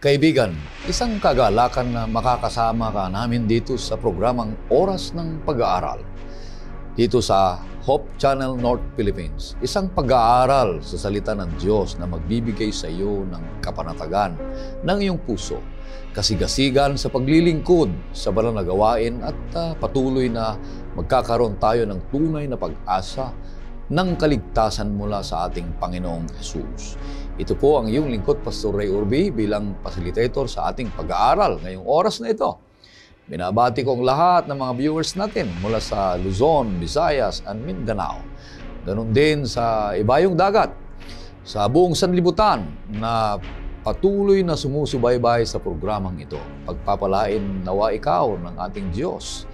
Kaibigan, isang kagalakan na makakasama ka namin dito sa programang Oras ng Pag-aaral dito sa Hope Channel North Philippines. Isang pag-aaral sa salita ng Diyos na magbibigay sa iyo ng kapanatagan ng iyong puso, kasigasigan sa paglilingkod sa banal na gawain at uh, patuloy na magkakaroon tayo ng tunay na pag-asa ng kaligtasan mula sa ating Panginoong Jesus. Ito po ang iyong lingkod, Pastor Ray Urbi, bilang facilitator sa ating pag-aaral ngayong oras na ito. Binabati ko ang lahat ng mga viewers natin mula sa Luzon, Visayas, and Mindanao. Ganun din sa Ibayong Dagat, sa buong sanlibutan na patuloy na sumusubaybay sa programang ito. Pagpapalain nawa ikaw ng ating Diyos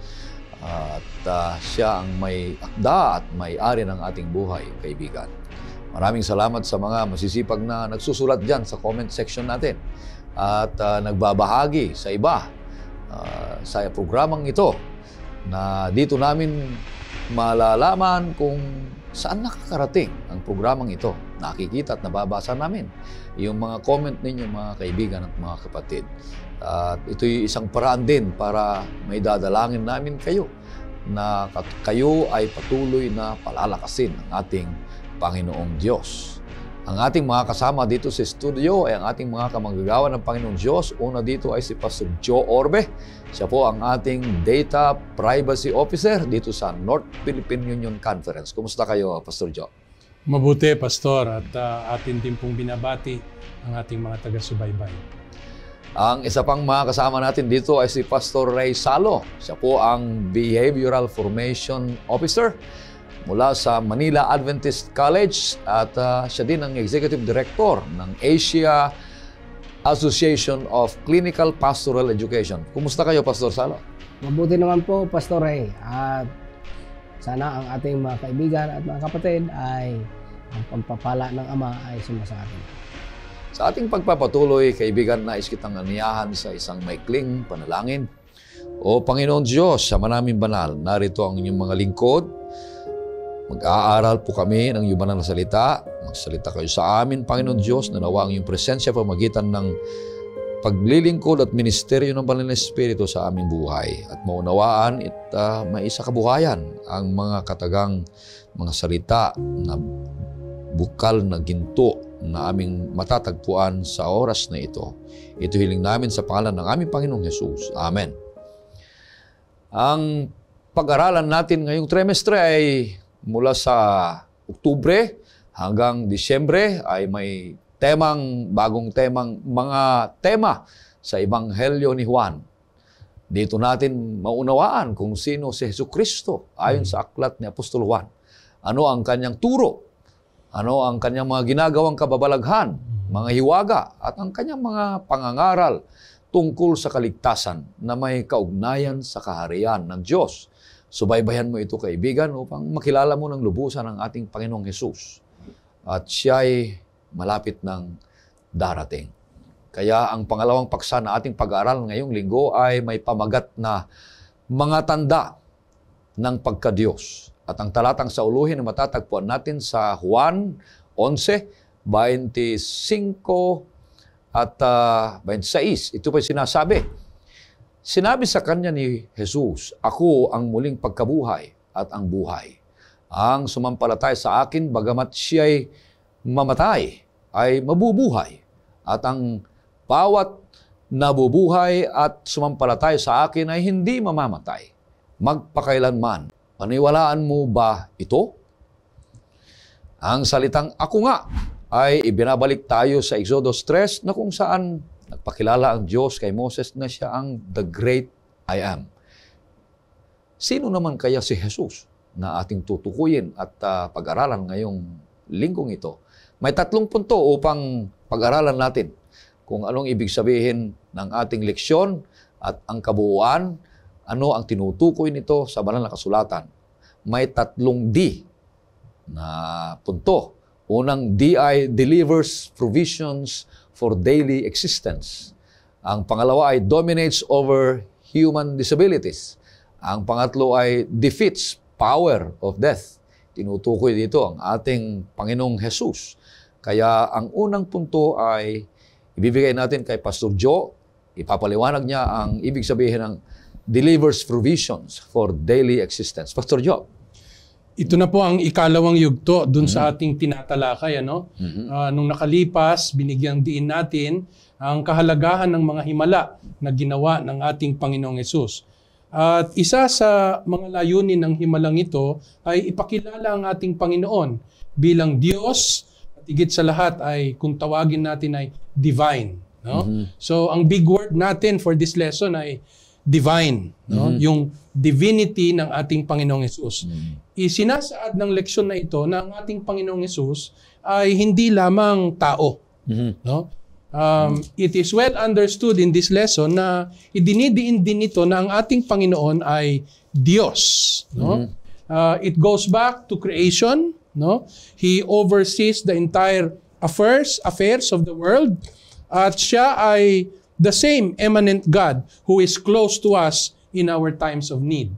at uh, siya ang may akda at may ari ng ating buhay, kaibigan. Maraming salamat sa mga masisipag na nagsusulat dyan sa comment section natin at uh, nagbabahagi sa iba uh, sa programang ito na dito namin malalaman kung saan nakakarating ang programang ito. Nakikita at nababasa namin yung mga comment ninyo mga kaibigan at mga kapatid. At uh, ito'y isang paraan din para may dadalangin namin kayo na kayo ay patuloy na palalakasin ang ating Panginoong Diyos. Ang ating mga kasama dito sa studio ay ang ating mga kamanggagawa ng Panginoong Diyos. Una dito ay si Pastor Joe Orbe. Siya po ang ating Data Privacy Officer dito sa North Philippine Union Conference. Kumusta kayo, Pastor Joe? Mabuti, Pastor, at uh, atin din pong binabati ang ating mga taga-subaybay. Ang isa pang mga kasama natin dito ay si Pastor Ray Salo. Siya po ang Behavioral Formation Officer mula sa Manila Adventist College at uh, siya din ang Executive Director ng Asia Association of Clinical Pastoral Education. Kumusta kayo, Pastor Salo? Mabuti naman po, Pastor Ray. At sana ang ating mga kaibigan at mga kapatid ay ang pagpapala ng Ama ay sumasabi. Sa ating pagpapatuloy, kaibigan, nais kitang aniyahan sa isang maikling panalangin. O Panginoon Diyos, sa manaming banal, narito ang inyong mga lingkod Mag-aaral po kami ng iyong banal na salita. Magsalita kayo sa amin, Panginoon Diyos, na nawa ang iyong presensya pamagitan ng paglilingkod at ministeryo ng Banal na Espiritu sa aming buhay at maunawaan at uh, ah, maisa kabuhayan ang mga katagang mga salita na bukal na ginto na aming matatagpuan sa oras na ito. Ito hiling namin sa pangalan ng aming Panginoong Yesus. Amen. Ang pag-aralan natin ngayong trimestre ay mula sa Oktubre hanggang Disyembre ay may temang, bagong temang, mga tema sa Ebanghelyo ni Juan. Dito natin maunawaan kung sino si Heso Kristo ayon sa aklat ni Apostol Juan. Ano ang kanyang turo? Ano ang kanyang mga ginagawang kababalaghan, mga hiwaga, at ang kanyang mga pangangaral tungkol sa kaligtasan na may kaugnayan sa kaharian ng Diyos Subaybayan mo ito, kaibigan, upang makilala mo ng lubusan ang ating Panginoong Hesus. At siya ay malapit ng darating. Kaya ang pangalawang paksa na ating pag-aaral ngayong linggo ay may pamagat na mga tanda ng pagka-Diyos. At ang talatang sa uluhin na matatagpuan natin sa Juan 11, 25 at uh, ah, 26. Ito pa sinasabi Sinabi sa kanya ni Jesus, Ako ang muling pagkabuhay at ang buhay. Ang sumampalatay sa akin, bagamat siya'y mamatay, ay mabubuhay. At ang bawat nabubuhay at sumampalatay sa akin ay hindi mamamatay. Magpakailanman, paniwalaan mo ba ito? Ang salitang ako nga ay ibinabalik tayo sa Exodus 3 na kung saan Nagpakilala ang Diyos kay Moses na siya ang the great I am. Sino naman kaya si Jesus na ating tutukuyin at uh, pag-aralan ngayong linggong ito? May tatlong punto upang pag-aralan natin kung anong ibig sabihin ng ating leksyon at ang kabuuan, ano ang tinutukoy nito sa banal na kasulatan. May tatlong D na punto. Unang D ay delivers provisions for daily existence. Ang pangalawa ay dominates over human disabilities. Ang pangatlo ay defeats power of death. Tinutukoy dito ang ating Panginoong Jesus. Kaya ang unang punto ay ibibigay natin kay Pastor Joe. Ipapaliwanag niya ang ibig sabihin ng delivers provisions for daily existence. Pastor Joe. Ito na po ang ikalawang yugto dun mm-hmm. sa ating tinatalakay. Ano? Mm-hmm. Uh, nung nakalipas, binigyang diin natin ang kahalagahan ng mga himala na ginawa ng ating Panginoong Yesus. At isa sa mga layunin ng himalang ito ay ipakilala ang ating Panginoon bilang Diyos at igit sa lahat ay kung tawagin natin ay divine. No? Mm-hmm. So ang big word natin for this lesson ay divine, no? Mm-hmm. Yung divinity ng ating Panginoong Hesus. Mm-hmm. Isinasaad ng leksyon na ito na ang ating Panginoong Hesus ay hindi lamang tao, mm-hmm. no? Um, it is well understood in this lesson na idinidiin din nito na ang ating Panginoon ay Diyos, no? Mm-hmm. Uh, it goes back to creation, no? He oversees the entire affairs affairs of the world at siya ay the same eminent God who is close to us in our times of need.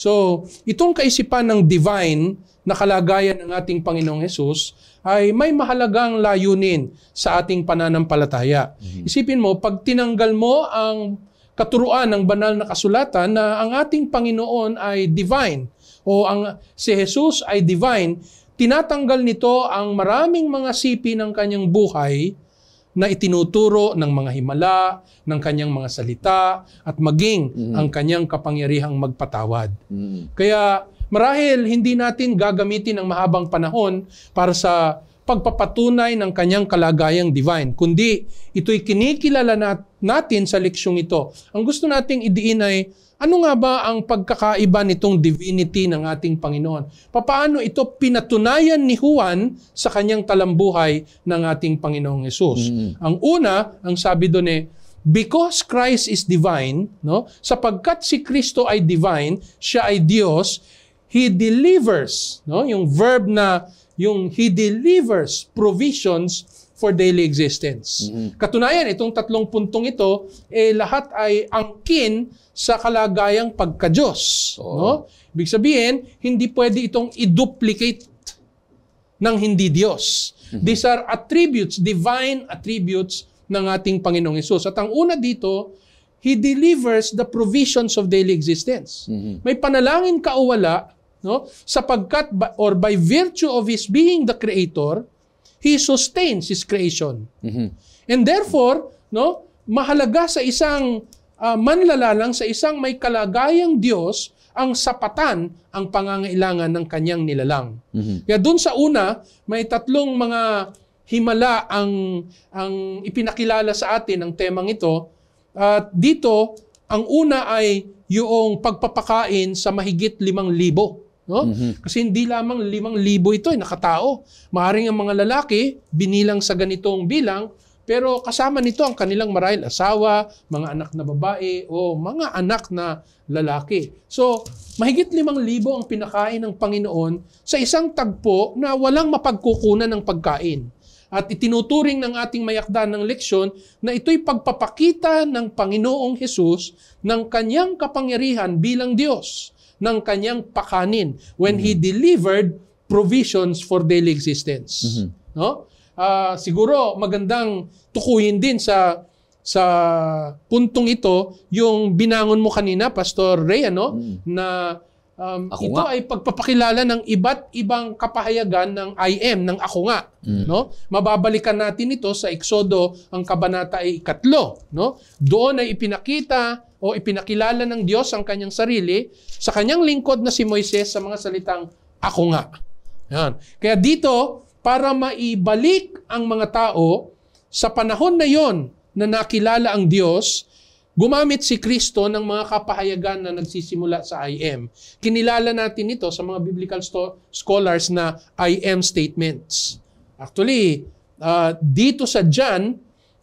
So, itong kaisipan ng divine na kalagayan ng ating Panginoong Hesus ay may mahalagang layunin sa ating pananampalataya. Mm-hmm. Isipin mo, pag tinanggal mo ang katuruan ng banal na kasulatan na ang ating Panginoon ay divine o ang si Jesus ay divine, tinatanggal nito ang maraming mga sipi ng kanyang buhay na itinuturo ng mga himala, ng kanyang mga salita, at maging mm-hmm. ang kanyang kapangyarihang magpatawad. Mm-hmm. Kaya marahil hindi natin gagamitin ang mahabang panahon para sa pagpapatunay ng kanyang kalagayang divine, kundi ito'y kinikilala natin sa leksyong ito. Ang gusto nating idiin ay, ano nga ba ang pagkakaiba nitong divinity ng ating Panginoon? Papaano ito pinatunayan ni Juan sa kanyang talambuhay ng ating Panginoong Yesus? Mm-hmm. Ang una, ang sabi doon eh, because Christ is divine, no? sapagkat si Kristo ay divine, siya ay Diyos, He delivers, no? yung verb na yung He delivers provisions for daily existence. Mm-hmm. Katunayan, itong tatlong puntong ito, eh, lahat ay angkin sa kalagayang pagkadyos. Oh. No? Ibig sabihin, hindi pwede itong i-duplicate ng hindi Diyos. Mm-hmm. These are attributes, divine attributes ng ating Panginoong Isus. At ang una dito, He delivers the provisions of daily existence. Mm-hmm. May panalangin ka o wala, no? Sapagkat by, or by virtue of his being the creator, he sustains his creation. Mm-hmm. And therefore, no, mahalaga sa isang uh, manlalalang sa isang may kalagayang Diyos ang sapatan ang pangangailangan ng kanyang nilalang. Mm-hmm. Kaya doon sa una, may tatlong mga himala ang ang ipinakilala sa atin ng temang ito. At dito, ang una ay yung pagpapakain sa mahigit limang libo No? Mm-hmm. Kasi hindi lamang limang libo ito, ay eh, nakatao. Maaring ang mga lalaki, binilang sa ganitong bilang, pero kasama nito ang kanilang marahil asawa, mga anak na babae, o mga anak na lalaki. So, mahigit limang libo ang pinakain ng Panginoon sa isang tagpo na walang mapagkukunan ng pagkain. At itinuturing ng ating mayakdan ng leksyon na ito'y pagpapakita ng Panginoong Hesus ng kanyang kapangyarihan bilang Diyos ng kanyang pakanin when mm-hmm. he delivered provisions for daily existence. Mm-hmm. No? Uh, siguro magandang tukuyin din sa sa puntong ito yung binangon mo kanina Pastor Ray ano mm. na um, ako ito nga. ay pagpapakilala ng iba't ibang kapahayagan ng IM ng ako nga mm. no mababalikan natin ito sa Eksodo ang kabanata ay ikatlo no doon ay ipinakita o ipinakilala ng Diyos ang kanyang sarili sa kanyang lingkod na si Moises sa mga salitang ako nga. Yan. Kaya dito, para maibalik ang mga tao sa panahon na yon na nakilala ang Diyos, gumamit si Kristo ng mga kapahayagan na nagsisimula sa I am. Kinilala natin ito sa mga biblical sto- scholars na I am statements. Actually, uh, dito sa John,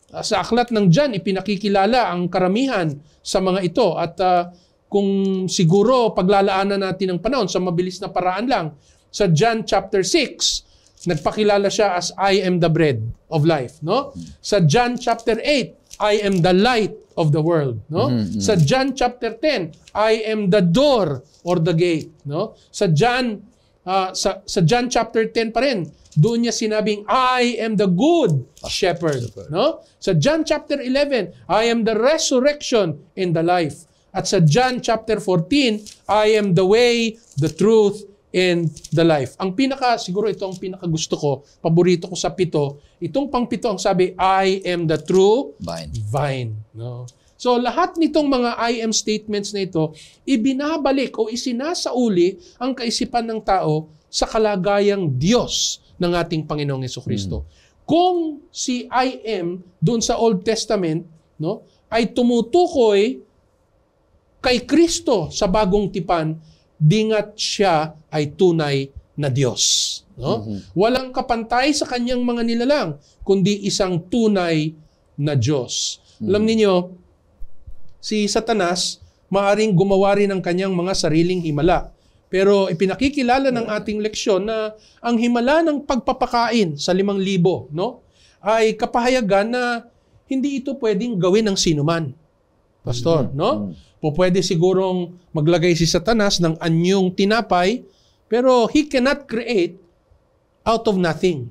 Ah, sa aklat ng John, ipinakikilala ang karamihan sa mga ito at uh, kung siguro paglalaanan natin ng panahon sa mabilis na paraan lang, sa John chapter 6, nagpakilala siya as I am the bread of life, no? Sa John chapter 8, I am the light of the world, no? Mm-hmm. mm-hmm. Sa John chapter 10, I am the door or the gate, no? Sa John uh, sa, sa John chapter 10 pa rin, doon niya sinabing, I am the good ah, shepherd. No? Sa John chapter 11, I am the resurrection and the life. At sa John chapter 14, I am the way, the truth, and the life. Ang pinaka, siguro ito ang pinaka gusto ko, paborito ko sa pito, itong pangpito ang sabi, I am the true vine. vine. No? So lahat nitong mga I am statements na ito, ibinabalik o isinasauli ang kaisipan ng tao sa kalagayang Diyos ng ating Panginoong Yeso Kristo. Hmm. Kung si I am doon sa Old Testament, no, ay tumutukoy kay Kristo sa bagong tipan, dingat siya ay tunay na Diyos. No? Mm-hmm. Walang kapantay sa kanyang mga nilalang, kundi isang tunay na Diyos. Mm-hmm. Alam hmm. niyo, si Satanas maaring gumawa rin ng kanyang mga sariling himala. Pero ipinakikilala ng ating leksyon na ang himala ng pagpapakain sa limang libo no, ay kapahayagan na hindi ito pwedeng gawin ng sinuman. Pastor, mm-hmm. no? Mm-hmm. Po pwede sigurong maglagay si Satanas ng anyong tinapay, pero he cannot create out of nothing.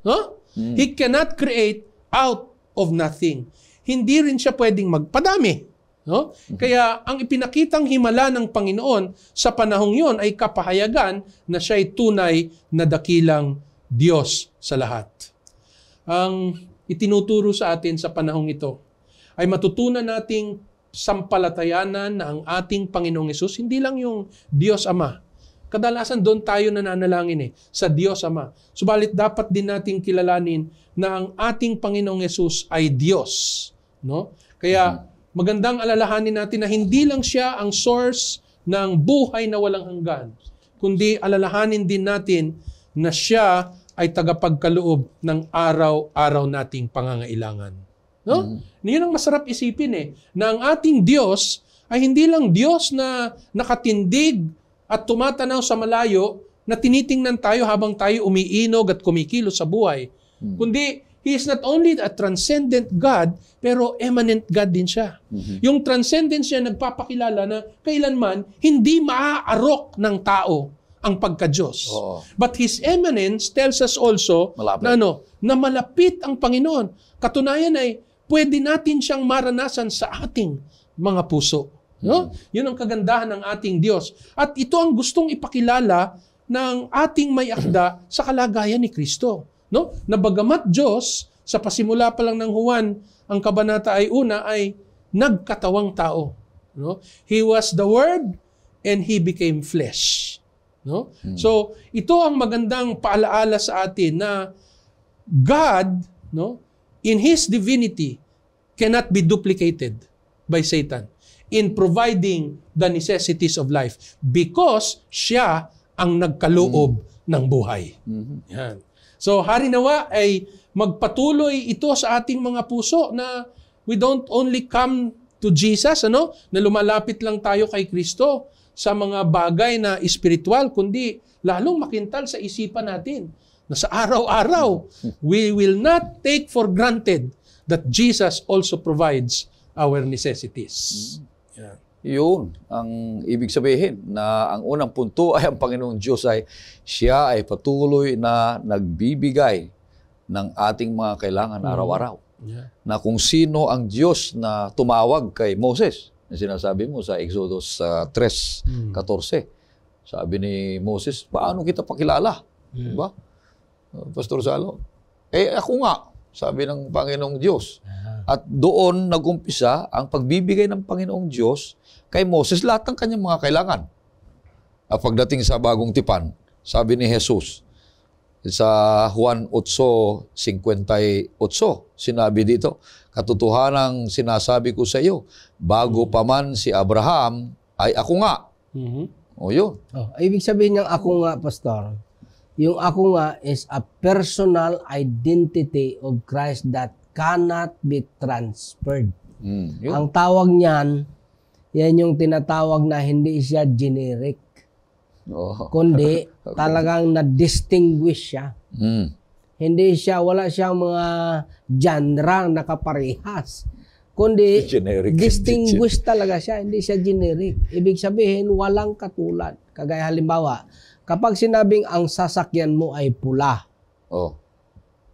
No? Mm-hmm. He cannot create out of nothing hindi rin siya pwedeng magpadami. No? Mm-hmm. Kaya ang ipinakitang himala ng Panginoon sa panahong yon ay kapahayagan na siya ay tunay na dakilang Diyos sa lahat. Ang itinuturo sa atin sa panahong ito ay matutunan nating sampalatayanan na ang ating Panginoong Yesus, hindi lang yung Diyos Ama. Kadalasan doon tayo nananalangin eh, sa Diyos Ama. Subalit dapat din nating kilalanin na ang ating Panginoong Yesus ay Diyos No? Kaya mm-hmm. magandang alalahanin natin na hindi lang siya ang source ng buhay na walang hanggan, kundi alalahanin din natin na siya ay tagapagkaloob ng araw-araw nating pangangailangan. No? Mm. Yun ang masarap isipin eh, na ang ating Diyos ay hindi lang Diyos na nakatindig at tumatanaw sa malayo na tinitingnan tayo habang tayo umiinog at kumikilo sa buhay. Hmm. Kundi He is not only a transcendent God, pero eminent God din siya. Mm-hmm. Yung transcendence niya nagpapakilala na kailanman hindi maaarok ng tao ang pagka-Diyos. Oo. But His eminence tells us also malapit. na, ano, na malapit ang Panginoon. Katunayan ay pwede natin siyang maranasan sa ating mga puso. No? Mm-hmm. Yun ang kagandahan ng ating Diyos. At ito ang gustong ipakilala ng ating may akda sa kalagayan ni Kristo. No? Na bagamat Diyos, sa pasimula pa lang ng Juan, ang kabanata ay una ay nagkatawang tao. No? He was the Word and He became flesh. No? Hmm. So, ito ang magandang paalaala sa atin na God, no, in His divinity, cannot be duplicated by Satan in providing the necessities of life because siya ang nagkaloob mm. ng buhay. Mm-hmm. Yan. So harinawa ay magpatuloy ito sa ating mga puso na we don't only come to Jesus, ano, na lumalapit lang tayo kay Kristo sa mga bagay na espiritual, kundi lalong makintal sa isipan natin na sa araw-araw, we will not take for granted that Jesus also provides our necessities. Mm. Yeah. Yun ang ibig sabihin na ang unang punto ay ang Panginoong Diyos ay siya ay patuloy na nagbibigay ng ating mga kailangan mm. araw-araw. Yeah. Na kung sino ang Diyos na tumawag kay Moses, na sinasabi mo sa Exodus uh, 3:14. mm Sabi ni Moses, "Paano kita pakilala?" Yeah. Diba? Oh, Pastor Salo, "Eh ako nga," sabi ng Panginoong Diyos. Yeah. At doon nagumpisa ang pagbibigay ng Panginoong Diyos kay Moses lahat ng kanyang mga kailangan. At pagdating sa bagong tipan, sabi ni Jesus, sa Juan 8.58, sinabi dito, Katotohanang sinasabi ko sa iyo, bago pa man si Abraham, ay ako nga. Mm-hmm. O yun. Oh, ibig sabihin ng ako nga, Pastor, yung ako nga is a personal identity of Christ that cannot be transferred. Mm, Ang tawag niyan, yan yung tinatawag na hindi siya generic. Oh. Kundi okay. talagang na-distinguish siya. Mm. Hindi siya, wala siyang mga genre nakaparehas. Kundi generic. distinguish talaga siya, hindi siya generic. Ibig sabihin, walang katulad. Kagaya halimbawa, kapag sinabing ang sasakyan mo ay pula, oh.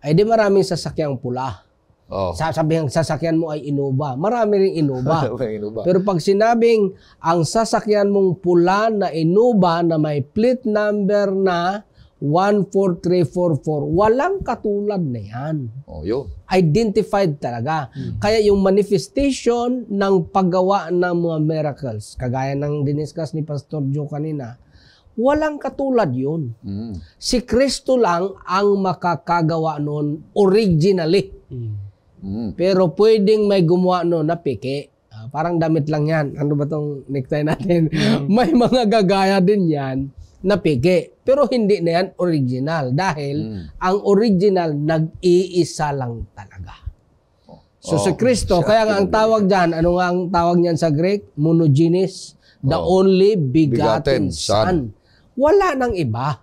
ay di maraming sasakyang pula. Oh. Sasabing sasakyan mo ay Innova. Marami rin Innova. Pero pag sinabing ang sasakyan mong pula na Innova na may plate number na 14344, walang katulad na yan. Oh, yun. Identified talaga. Hmm. Kaya yung manifestation ng paggawa ng mga miracles, kagaya ng diniscuss ni Pastor Joe kanina, Walang katulad yun. Mm. Si Kristo lang ang makakagawa noon originally. Mm. Mm. Pero pwedeng may gumawa no na piki. Uh, ah, parang damit lang yan. Ano ba tong necktie natin? Mm. may mga gagaya din yan na piki. Pero hindi na yan original dahil mm. ang original nag-iisa lang talaga. So oh, si Kristo, kaya nga ang tawag diyan, ano nga ang tawag niyan sa Greek? Monogenes, the oh. only begotten, begotten son. son. Wala nang iba.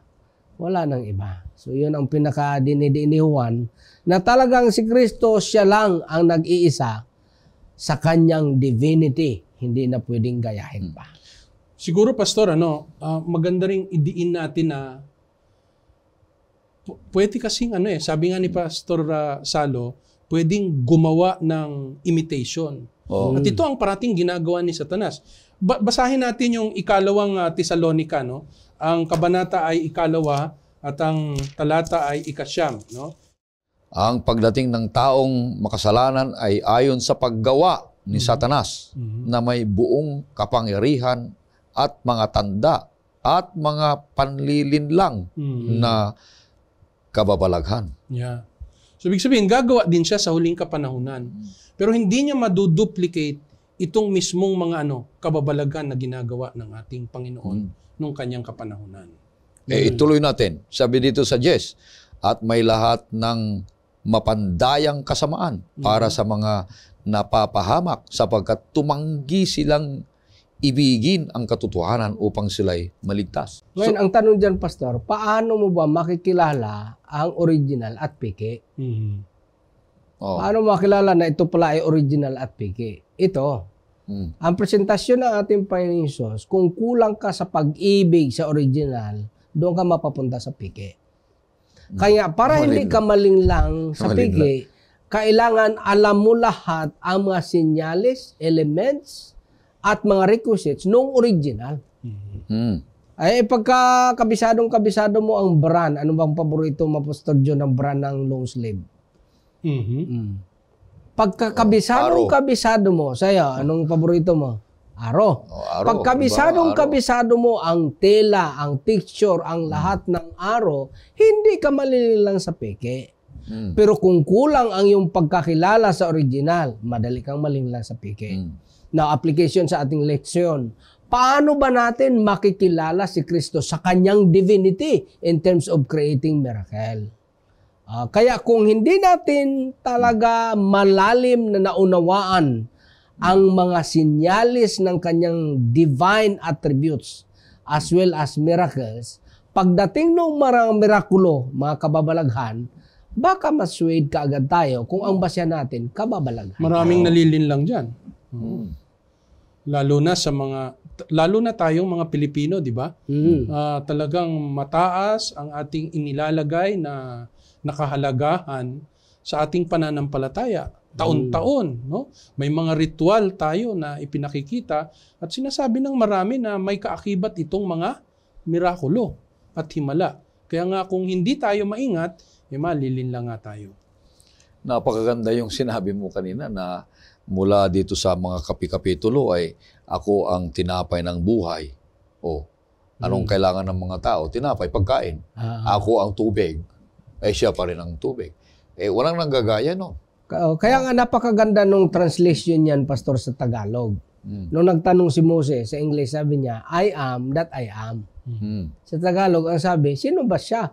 Wala nang iba. So yun ang pinaka dinidiiniwan na talagang si Kristo siya lang ang nag-iisa sa kanyang divinity. Hindi na pwedeng gayahin pa. Siguro, Pastor, ano, uh, maganda rin idiin natin na pwede kasing ano eh, sabi nga ni Pastor uh, Salo, pwedeng gumawa ng imitation. Oh. At ito ang parating ginagawa ni Satanas. Ba- basahin natin yung ikalawang uh, ah, Tesalonica, no? Ang kabanata ay ikalawa at ang talata ay ikasyam, no? Ang pagdating ng taong makasalanan ay ayon sa paggawa ni mm-hmm. Satanas mm-hmm. na may buong kapangyarihan at mga tanda at mga panlilinlang mm-hmm. na kababalaghan. Yeah. So ibig sabihin, gagawa din siya sa huling kapanahunan. Mm. Pero hindi niya maduduplicate itong mismong mga ano, kababalaghan na ginagawa ng ating Panginoon mm-hmm. nung kanyang kapanahunan. Eh, ituloy natin. Sabi dito sa Jess, at may lahat ng mapandayang kasamaan para mm. sa mga napapahamak sapagkat tumanggi silang ibigin ang katotohanan upang sila'y maligtas. Ngayon, so, ang tanong dyan, Pastor, paano mo ba makikilala ang original at peke? Mm-hmm. Oh. Paano makikilala na ito pala ay original at peke? Ito, mm. ang presentasyon ng ating Panginoon kung kulang ka sa pag-ibig sa original, doon ka mapapunta sa peke. Kaya para hindi ka maling lang sa pigi, kailangan alam mo lahat ang mga sinyalis, elements, at mga requisites nung original. Mm-hmm. Ay, eh, pagka kabisadong kabisado mo ang brand, ano bang paborito mapostodyo ng brand ng long sleeve? Mm-hmm. Mm. Pagka kabisado kabisado mo, sa'yo, anong paborito mo? aro. O, oh, aro Pag kabisadong diba? kabisado mo ang tela, ang picture, ang hmm. lahat hmm. ng aro, hindi ka malililang sa peke. Hmm. Pero kung kulang ang iyong pagkakilala sa original, madali kang malinlang sa peke. Hmm. Now, application sa ating leksyon. Paano ba natin makikilala si Kristo sa kanyang divinity in terms of creating miracle? Uh, kaya kung hindi natin talaga malalim na naunawaan ang mga sinyalis ng kanyang divine attributes as well as miracles, pagdating ng marang mirakulo, mga kababalaghan, baka maswade ka agad tayo kung ang basya natin, kababalaghan. Maraming nalilin lang dyan. Hmm. Lalo na sa mga, lalo na tayong mga Pilipino, di ba? Hmm. Uh, talagang mataas ang ating inilalagay na nakahalagahan sa ating pananampalataya taon-taon. No? May mga ritual tayo na ipinakikita at sinasabi ng marami na may kaakibat itong mga mirakulo at himala. Kaya nga kung hindi tayo maingat, eh malilin lang nga tayo. Napakaganda yung sinabi mo kanina na mula dito sa mga kapikapitulo ay ako ang tinapay ng buhay. O, anong hmm. kailangan ng mga tao? Tinapay, pagkain. Ah. Ako ang tubig. Eh siya pa rin ang tubig. Eh, walang nanggagaya no. Oh, kaya nga napakaganda nung translation niyan, Pastor, sa Tagalog. Mm. Nung nagtanong si Moses sa English, sabi niya, I am that I am. Mm-hmm. Sa Tagalog, ang sabi, sino ba siya?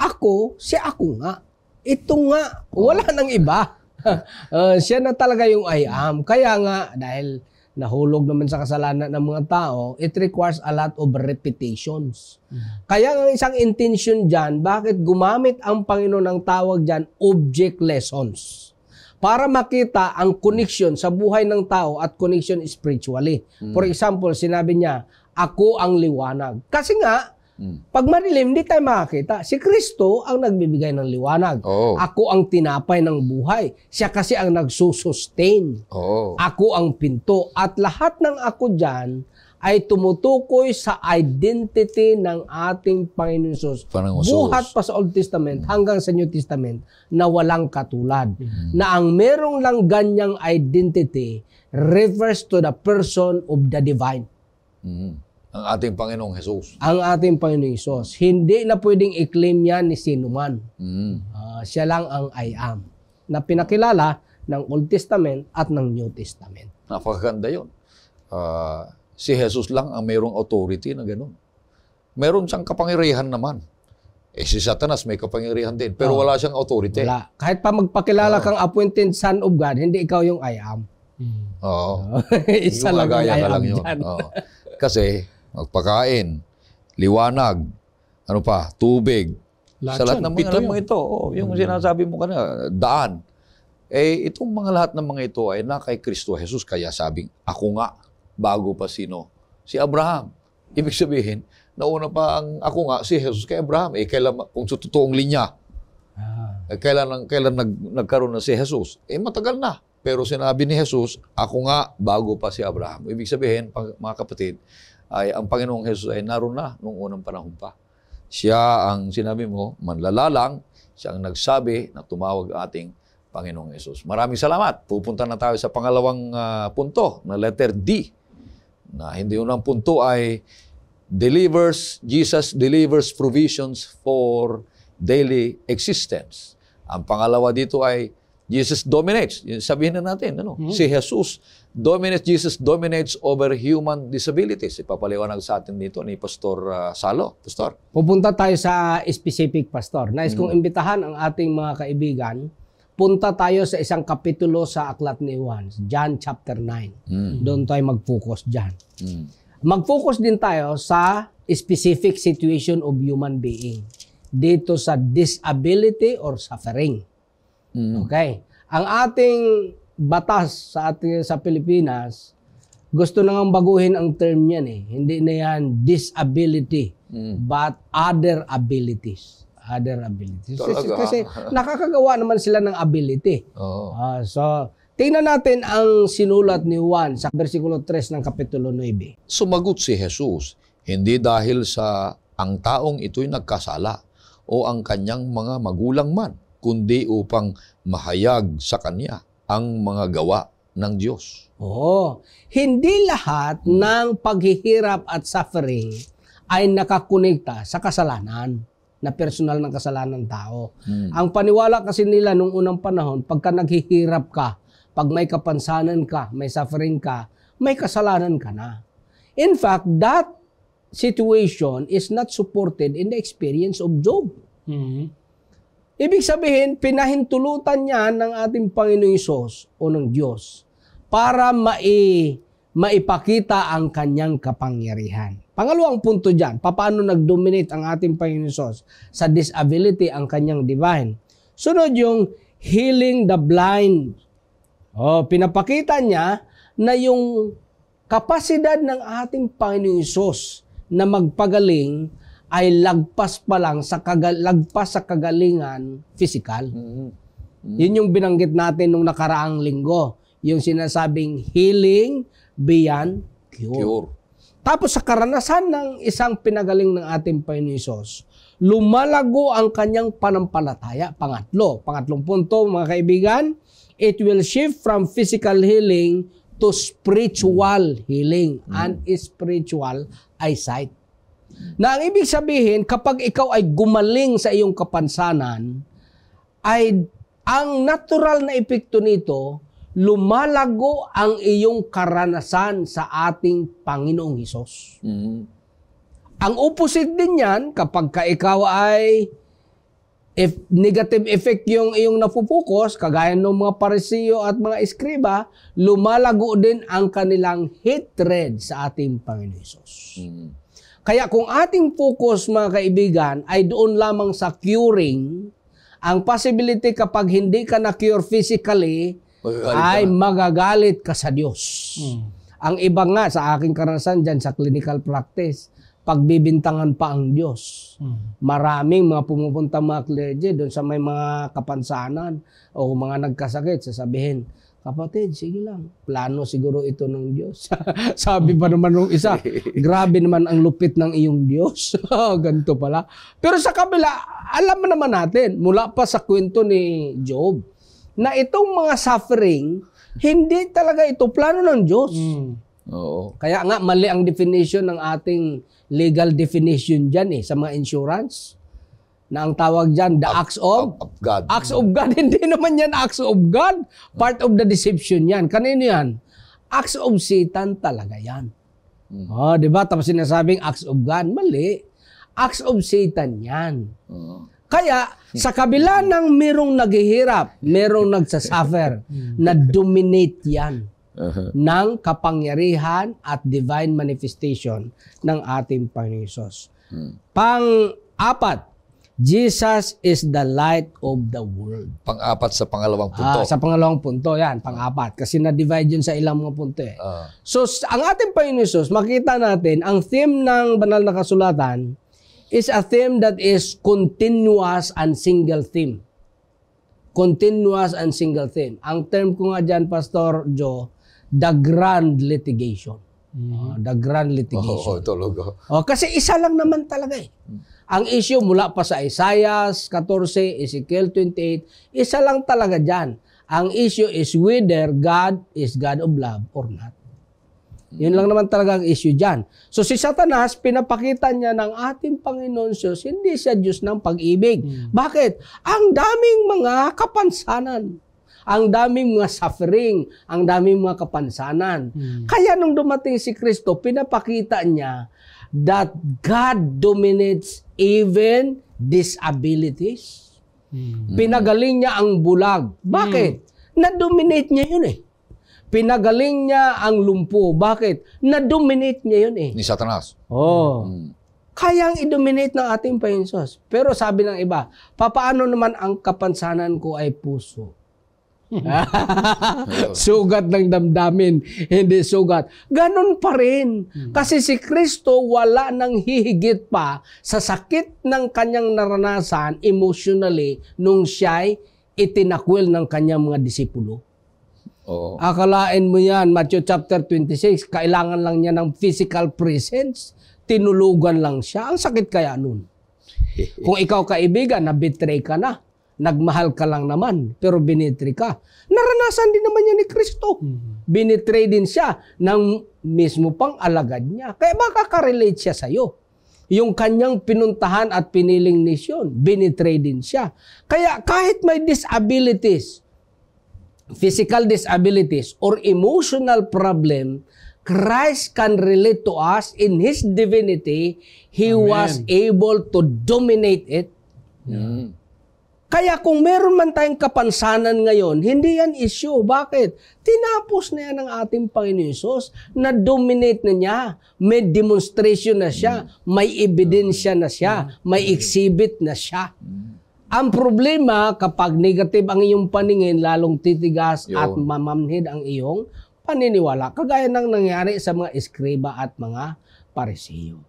Ako, si ako nga. Ito nga, oh. wala oh. nang iba. uh, siya na talaga yung I am. Kaya nga, dahil nahulog naman sa kasalanan ng mga tao, it requires a lot of repetitions. Mm-hmm. Kaya ang isang intention dyan, bakit gumamit ang Panginoon ng tawag dyan, object lessons para makita ang connection sa buhay ng tao at connection spiritually. Mm. For example, sinabi niya, ako ang liwanag. Kasi nga, Mm. Pag madilim, hindi tayo makakita. Si Kristo ang nagbibigay ng liwanag. Oh. Ako ang tinapay ng buhay. Siya kasi ang nagsusustain. Oh. Ako ang pinto. At lahat ng ako dyan ay tumutukoy sa identity ng ating Panginoon Jesus. Buhat pa sa Old Testament hanggang sa New Testament na walang katulad. Mm. Na ang merong lang ganyang identity refers to the person of the divine. Mm. Ang ating Panginoong Jesus. Ang ating Panginoong Jesus. Hindi na pwedeng i-claim yan ni sino man. Mm. Uh, siya lang ang I am. Na pinakilala ng Old Testament at ng New Testament. Napakaganda yun. Uh, Si Jesus lang ang mayroong authority na gano'n. Meron siyang kapangyarihan naman. Eh si Satanas may kapangyarihan din, pero oh. wala siyang authority. Wala. Kahit pa magpakilala oh. kang appointed son of God, hindi ikaw yung I am. Oo. Oh. Isa yung lang yung I am lang yun. Oo. Kasi magpakain, liwanag, ano pa, tubig. Lahat sa lahat ng mga alam ano mo ito, oh, yung hmm. sinasabi mo kanina, daan. Eh, itong mga lahat ng mga ito ay na kay Kristo Jesus. Kaya sabing, ako nga bago pa sino? Si Abraham. Ibig sabihin, nauna pa ang ako nga, si Jesus kay Abraham. Eh, kailan, kung sa totoong linya, ah. eh, kailan, kailan nag, nagkaroon na si Jesus? Eh, matagal na. Pero sinabi ni Jesus, ako nga, bago pa si Abraham. Ibig sabihin, mga kapatid, ay ang Panginoong Jesus ay naroon na nung unang panahon pa. Siya ang sinabi mo, manlalalang, siya ang nagsabi na tumawag ating Panginoong Yesus. Maraming salamat. Pupunta na tayo sa pangalawang uh, punto na letter D na hindi unang punto ay delivers, Jesus delivers provisions for daily existence. Ang pangalawa dito ay Jesus dominates. Sabihin na natin, ano? Mm-hmm. Si Jesus dominates, Jesus dominates over human disabilities. Ipapaliwanag sa atin dito ni Pastor uh, Salo. Pastor. Pupunta tayo sa specific, Pastor. Nais nice mm-hmm. kong mm. imbitahan ang ating mga kaibigan punta tayo sa isang kapitulo sa aklat ni Juan, John chapter 9. Mm. Doon tayo mag-focus diyan. Mm. Mag-focus din tayo sa specific situation of human being dito sa disability or suffering. Mm. Okay? Ang ating batas sa ating sa Pilipinas gusto na ngang baguhin ang term niyan eh. Hindi na yan disability mm. but other abilities other abilities. Kasi, kasi nakakagawa naman sila ng ability. Oh. Uh, so, tingnan natin ang sinulat ni Juan sa versikulo 3 ng Kapitulo 9. Sumagot si Jesus, hindi dahil sa ang taong ito'y nagkasala o ang kanyang mga magulang man, kundi upang mahayag sa kanya ang mga gawa ng Diyos. Oo. Hindi lahat hmm. ng paghihirap at suffering ay nakakonekta sa kasalanan na personal ng kasalanan ng tao. Hmm. Ang paniwala kasi nila nung unang panahon, pagka naghihirap ka, pag may kapansanan ka, may suffering ka, may kasalanan ka na. In fact, that situation is not supported in the experience of Job. Hmm. Ibig sabihin, pinahintulutan niya ng ating Panginoong Isos o ng Diyos para mai, maipakita ang kanyang kapangyarihan. Pangalawang punto dyan, paano nag-dominate ang ating Panginoon Sos? Sa disability ang kanyang divine. Sunod yung healing the blind. Oh, pinapakita niya na yung kapasidad ng ating Panginoon Isos na magpagaling ay lagpas pa lang sa kagal- lagpas sa kagalingan physical. Mm-hmm. Yun yung binanggit natin nung nakaraang linggo, yung sinasabing healing beyond cure. cure. Tapos sa karanasan ng isang pinagaling ng ating Panginoon lumalago ang kanyang panampalataya. Pangatlo, pangatlong punto mga kaibigan, it will shift from physical healing to spiritual healing. Hmm. And spiritual eyesight. Na ang ibig sabihin, kapag ikaw ay gumaling sa iyong kapansanan, ay ang natural na epekto nito lumalago ang iyong karanasan sa ating Panginoong Hesus. Mm-hmm. Ang opposite din yan, kapag ka ikaw ay if negative effect yung iyong napupokus, kagaya ng mga parisiyo at mga eskriba, lumalago din ang kanilang hatred sa ating Panginoong Hesus. Mm-hmm. Kaya kung ating focus mga kaibigan ay doon lamang sa curing, ang possibility kapag hindi ka na-cure physically, Magagalit ay ka. magagalit ka sa Diyos. Hmm. Ang iba nga sa aking karanasan dyan sa clinical practice, pagbibintangan pa ang Diyos. Hmm. Maraming mga pumupunta mga kleje doon sa may mga kapansanan o mga nagkasakit, sasabihin, Kapatid, sige lang. Plano siguro ito ng Diyos. Sabi pa naman ng isa, grabe naman ang lupit ng iyong Diyos. Ganto pala. Pero sa kabila, alam naman natin, mula pa sa kwento ni Job, na itong mga suffering, hindi talaga ito plano ng Diyos. Mm. Oo. Kaya nga, mali ang definition ng ating legal definition dyan eh, sa mga insurance na ang tawag dyan, the acts of, of, of God. Acts of God. Hindi naman yan acts of God. Part of the deception yan. Kanino yan? Acts of Satan talaga yan. Mm. Oh, di ba? Tapos sinasabing acts of God. Mali. Acts of Satan yan. Mm. Kaya sa kabila ng merong naghihirap, merong nagsasuffer, mm. na dominate yan uh-huh. ng kapangyarihan at divine manifestation ng ating Panginoon. Hmm. Pang-apat, Jesus is the light of the world. Pang-apat sa pangalawang ah, punto. Ah, sa pangalawang punto, yan, pang-apat. Kasi na-divide yun sa ilang mga punto eh. Uh. So, ang ating Panginoon makita natin, ang theme ng banal na kasulatan is a theme that is continuous and single theme. Continuous and single theme. Ang term ko nga dyan, Pastor Joe, the grand litigation. Mm. Uh, the grand litigation. oh, oh, talaga. Oh, kasi isa lang naman talaga eh. Ang issue mula pa sa Isaiah 14, Ezekiel 28, isa lang talaga dyan. Ang issue is whether God is God of love or not. Yun lang naman talaga ang issue dyan. So si Satanas, pinapakita niya ng ating Panginoon Diyos, hindi siya Diyos ng pag-ibig. Hmm. Bakit? Ang daming mga kapansanan. Ang daming mga suffering, ang daming mga kapansanan. Hmm. Kaya nung dumating si Kristo, pinapakita niya that God dominates even disabilities. Hmm. Pinagaling niya ang bulag. Bakit? Hmm. Na-dominate niya yun eh. Pinagaling niya ang lumpo. Bakit? Na-dominate niya yun eh. Ni Satanas. Oo. Oh. Mm. Kayang i-dominate ng ating pahinsos. Pero sabi ng iba, papaano naman ang kapansanan ko ay puso? sugat ng damdamin, hindi sugat. Ganon pa rin. Mm. Kasi si Kristo wala nang hihigit pa sa sakit ng kanyang naranasan emotionally nung siya'y itinakwil ng kanyang mga disipulo. Oo. Akalain mo yan, Matthew chapter 26, kailangan lang niya ng physical presence. Tinulugan lang siya. Ang sakit kaya nun. Kung ikaw kaibigan, na-betray ka na. Nagmahal ka lang naman, pero binitray ka. Naranasan din naman niya ni Kristo. Mm-hmm. Binitray din siya ng mismo pang alagad niya. Kaya baka ka relate siya sa'yo. Yung kanyang pinuntahan at piniling nisyon, binitray din siya. Kaya kahit may disabilities, physical disabilities or emotional problem, Christ can relate to us in His divinity. He Amen. was able to dominate it. Yeah. Kaya kung meron man tayong kapansanan ngayon, hindi yan issue. Bakit? Tinapos na yan ng ating Panginoon Yesus. Na-dominate na niya. May demonstration na siya. Mm. May ebidensya na siya. Mm. May exhibit na siya. Mm. Ang problema, kapag negative ang iyong paningin, lalong titigas Yun. at mamamhid ang iyong paniniwala. Kagaya ng nangyari sa mga eskriba at mga parisiyo.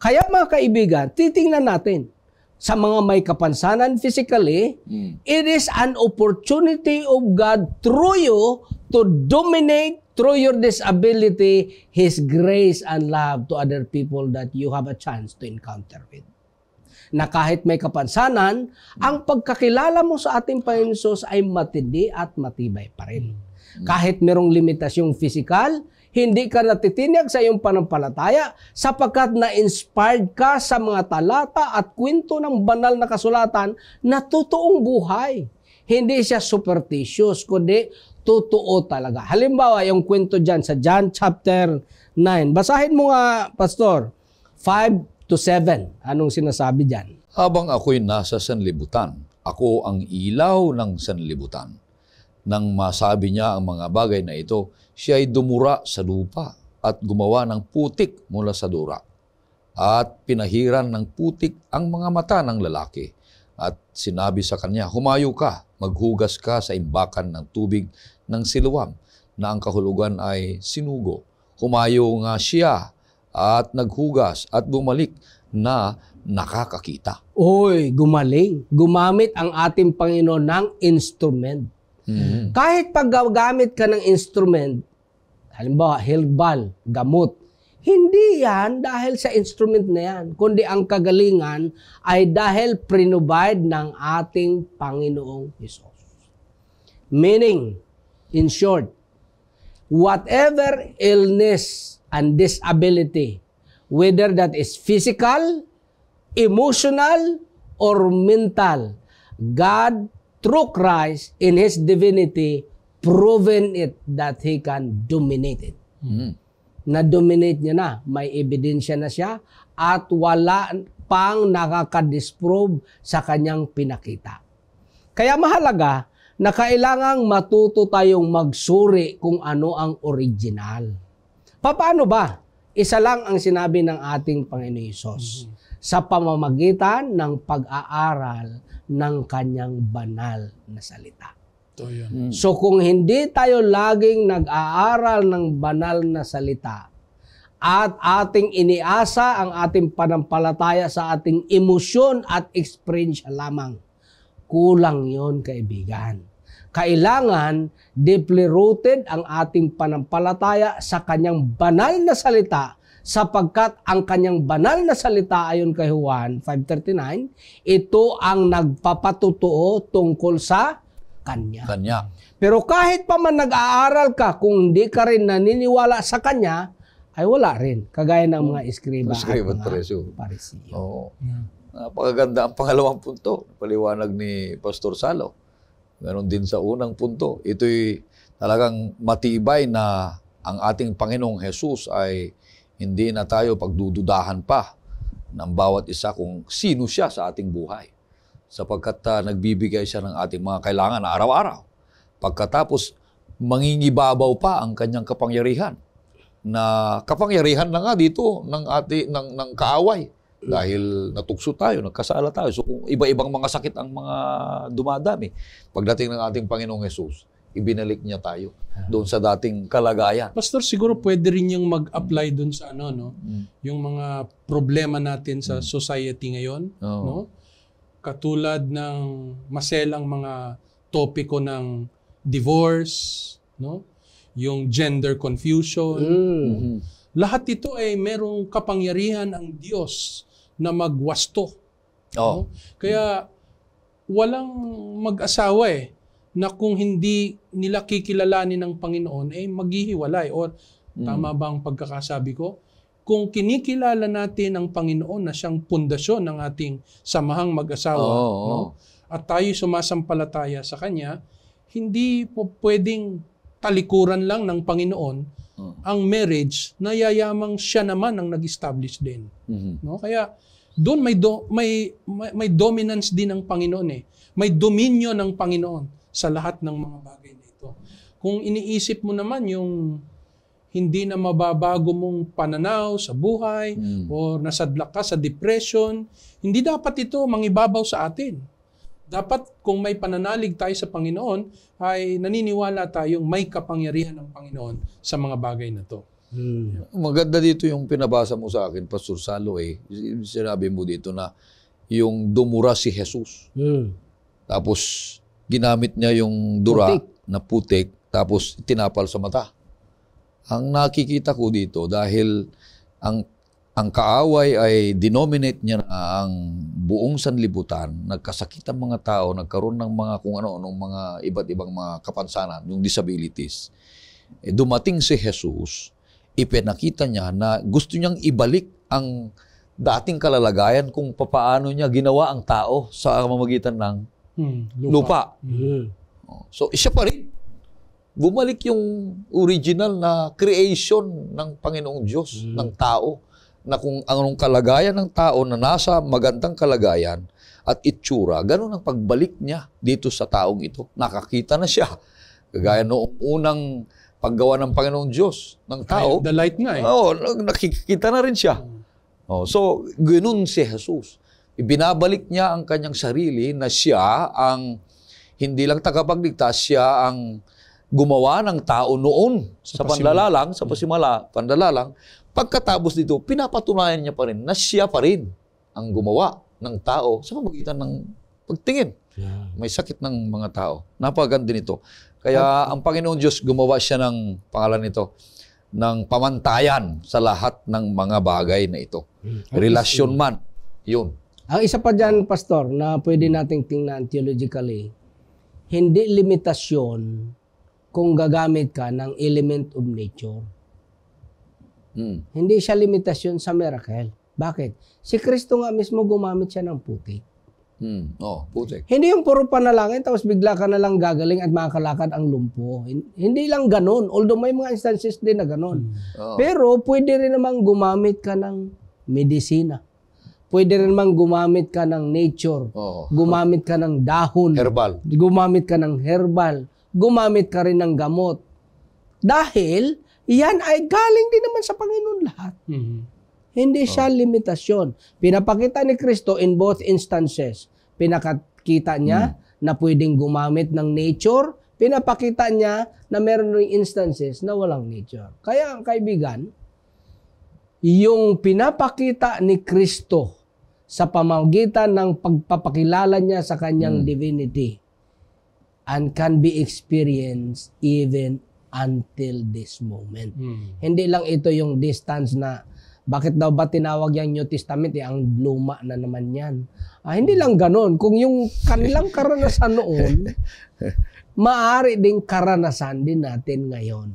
Kaya mga kaibigan, titingnan natin sa mga may kapansanan physically, mm. it is an opportunity of God through you to dominate through your disability His grace and love to other people that you have a chance to encounter with na kahit may kapansanan, ang pagkakilala mo sa ating Panginoon ay matindi at matibay pa rin. Kahit merong limitasyong physical, hindi ka natitinyag sa iyong panampalataya sapagkat na-inspired ka sa mga talata at kwento ng banal na kasulatan na totoong buhay. Hindi siya superstitious, kundi totoo talaga. Halimbawa, yung kwento dyan sa John chapter 9. Basahin mo nga, Pastor. 5 to 7. Anong sinasabi dyan? Habang ako'y nasa sanlibutan, ako ang ilaw ng sanlibutan. Nang masabi niya ang mga bagay na ito, siya ay dumura sa lupa at gumawa ng putik mula sa dura. At pinahiran ng putik ang mga mata ng lalaki. At sinabi sa kanya, Humayo ka, maghugas ka sa imbakan ng tubig ng siluwam na ang kahulugan ay sinugo. Humayo nga siya at naghugas at bumalik na nakakakita. Oy, gumaling. Gumamit ang ating Panginoon ng instrument. Mm-hmm. Kahit paggamit ka ng instrument, halimbawa, hilbal, gamot, hindi yan dahil sa instrument na yan, kundi ang kagalingan ay dahil prinubide ng ating Panginoong Yesus. Meaning, in short, whatever illness and disability, whether that is physical, emotional, or mental. God, through Christ, in His divinity, proven it that He can dominate it. Mm-hmm. Na-dominate niya na. May ebidensya na siya at wala pang nakaka-disprove sa kanyang pinakita. Kaya mahalaga na kailangang matuto tayong magsuri kung ano ang original. Paano ba? Isa lang ang sinabi ng ating Panginoon Isos. Mm-hmm. Sa pamamagitan ng pag-aaral ng kanyang banal na salita. Ito yun. Mm. So kung hindi tayo laging nag-aaral ng banal na salita at ating iniasa ang ating panampalataya sa ating emosyon at experience lamang, kulang yon kaibigan. Kailangan deeply rooted ang ating panampalataya sa kanyang banal na salita sapagkat ang kanyang banal na salita ayon kay Juan 5.39, ito ang nagpapatutuo tungkol sa kanya. kanya. Pero kahit pa man nag-aaral ka, kung hindi ka rin naniniwala sa kanya, ay wala rin. Kagaya ng mga eskriba Eskriba at mga oh. parisiyo. Oo. Yeah. Napakaganda ang pangalawang punto, paliwanag ni Pastor Salo Ganon din sa unang punto. Ito'y talagang matibay na ang ating Panginoong Jesus ay hindi na tayo pagdududahan pa ng bawat isa kung sino siya sa ating buhay. Sapagkat uh, nagbibigay siya ng ating mga kailangan araw-araw. Pagkatapos, mangingibabaw pa ang kanyang kapangyarihan. Na kapangyarihan na nga dito ng, ati, ng, ng kaaway. Dahil natukso tayo, nagkasala tayo. So kung iba-ibang mga sakit ang mga dumadami, pagdating ng ating Panginoong Yesus, ibinalik niya tayo ah. doon sa dating kalagayan. Pastor, siguro pwede rin yung mag-apply doon sa ano, no? Mm. Yung mga problema natin sa mm. society ngayon, oh. no? Katulad ng maselang mga topiko ng divorce, no? Yung gender confusion. Mm. No? Lahat ito ay merong kapangyarihan ang Diyos na magwasto. Oh. No? Kaya walang mag-asawa eh na kung hindi nila kikilalanin ng Panginoon, eh maghihiwalay. Or mm. tama ba ang pagkakasabi ko? Kung kinikilala natin ang Panginoon na siyang pundasyon ng ating samahang mag-asawa, oh, no? at tayo sumasampalataya sa Kanya, hindi po pwedeng talikuran lang ng Panginoon Mm. ang marriage, nayayamang siya naman ang nag-establish din. Mm-hmm. No? Kaya doon may, do, may, may, dominance din ng Panginoon eh. May dominion ng Panginoon sa lahat ng mga bagay na ito. Kung iniisip mo naman yung hindi na mababago mong pananaw sa buhay mm. o nasadlak ka sa depression, hindi dapat ito mangibabaw sa atin. Dapat kung may pananalig tayo sa Panginoon, ay naniniwala tayong may kapangyarihan ng Panginoon sa mga bagay na to. Hmm. Maganda dito yung pinabasa mo sa akin, Pastor Salo, eh. Sinabi mo dito na yung dumura si Jesus. Hmm. Tapos, ginamit niya yung dura putik. na putik, tapos tinapal sa mata. Ang nakikita ko dito, dahil ang ang kaaway ay denominate niya na ang buong sanlibutan, nagkasakit ang mga tao, nagkaroon ng mga kung ano, ng mga iba't ibang mga kapansanan, yung disabilities. E dumating si Jesus, ipinakita niya na gusto niyang ibalik ang dating kalalagayan kung papaano niya ginawa ang tao sa mamagitan ng hmm, lupa. lupa. Yeah. Oh, so, isa pa rin. Bumalik yung original na creation ng Panginoong Diyos, mm. ng tao na kung anong kalagayan ng tao na nasa magandang kalagayan at itsura, ganun ang pagbalik niya dito sa taong ito. Nakakita na siya. Kagaya noong unang paggawa ng Panginoong Diyos ng tao. Ay, the light nga eh. Oo, oh, nakikita na rin siya. Oh, so, ganun si Jesus. Ibinabalik niya ang kanyang sarili na siya ang hindi lang tagapagligtas, siya ang gumawa ng tao noon sa, sa panlalalang, sa hmm. pasimala, pandalalang, Pagkatapos dito, pinapatunayan niya pa rin na siya pa rin ang gumawa ng tao sa pamagitan ng pagtingin. Yeah. May sakit ng mga tao. Napakaganda nito. Kaya ang Panginoon Diyos gumawa siya ng pangalan nito ng pamantayan sa lahat ng mga bagay na ito. Hmm. Relasyon man, yun. Ang isa pa dyan, Pastor, na pwede nating tingnan theologically, hindi limitasyon kung gagamit ka ng element of nature. Mm. Hindi siya limitasyon sa miracle. Bakit? Si Kristo nga mismo gumamit siya ng putik. Hmm. Oh, putik. Hindi yung puro panalangin tapos bigla ka na lang gagaling at makakalakad ang lumpo. Hindi lang ganun. Although may mga instances din na ganun. Mm. Oh. Pero pwede rin namang gumamit ka ng medisina. Pwede rin namang gumamit ka ng nature. Oh. Gumamit ka ng dahon. Herbal. Gumamit ka ng herbal. Gumamit ka rin ng gamot. Dahil Iyan ay galing din naman sa Panginoon lahat. Mm-hmm. Hindi oh. siya limitasyon. Pinapakita ni Kristo in both instances. Pinakita niya mm-hmm. na pwedeng gumamit ng nature. Pinapakita niya na meron ring instances na walang nature. Kaya ang kaibigan, yung pinapakita ni Kristo sa pamamagitan ng pagpapakilala niya sa kanyang mm. divinity and can be experienced even until this moment. Hmm. Hindi lang ito yung distance na bakit daw ba tinawag yung New Testament? Eh, ang luma na naman yan. Ah, hindi lang ganun. Kung yung kanilang karanasan noon, maaari ding karanasan din natin ngayon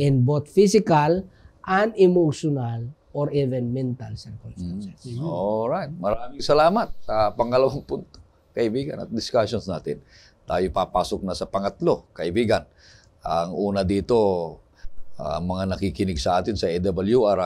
in both physical and emotional or even mental circumstances. Mm. -hmm. Alright. Maraming salamat sa pangalawang punto, kaibigan, at discussions natin. Tayo papasok na sa pangatlo, kaibigan. Ang una dito, ang uh, mga nakikinig sa atin sa AWR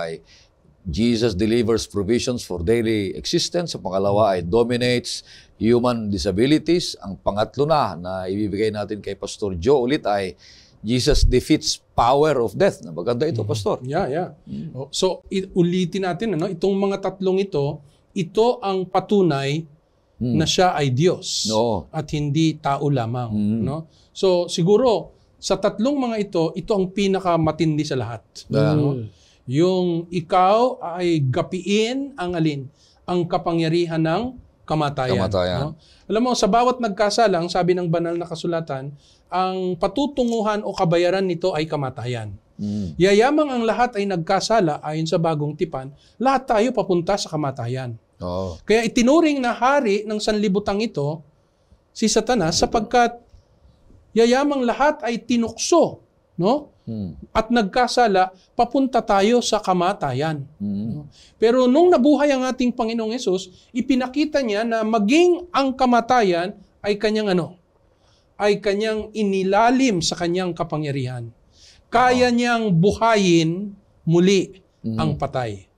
Jesus delivers provisions for daily existence. Ang pangalawa ay dominates human disabilities. Ang pangatlo na na ibibigay natin kay Pastor Joe ulit ay Jesus defeats power of death. Maganda ito, mm-hmm. Pastor. Yeah, yeah. Mm. Oh, so, ulitin natin, ano, itong mga tatlong ito, ito ang patunay mm. na siya ay Diyos no. at hindi tao lamang. Mm. No? So, siguro, sa tatlong mga ito, ito ang pinakamatindi sa lahat. Yeah. Yung ikaw ay gapiin ang alin? Ang kapangyarihan ng kamatayan. kamatayan. No? Alam mo, sa bawat nagkasalang, sabi ng banal na kasulatan, ang patutunguhan o kabayaran nito ay kamatayan. Mm. Yayamang ang lahat ay nagkasala ayon sa bagong tipan, lahat tayo papunta sa kamatayan. Oo. Kaya itinuring na hari ng sanlibutan ito si Satanas sapagkat yayamang lahat ay tinukso, no? Hmm. At nagkasala, papunta tayo sa kamatayan. Hmm. Pero nung nabuhay ang ating Panginoong Yesus, ipinakita niya na maging ang kamatayan ay kanyang ano? Ay kanyang inilalim sa kanyang kapangyarihan. Kaya ah. niyang buhayin muli hmm. ang patay.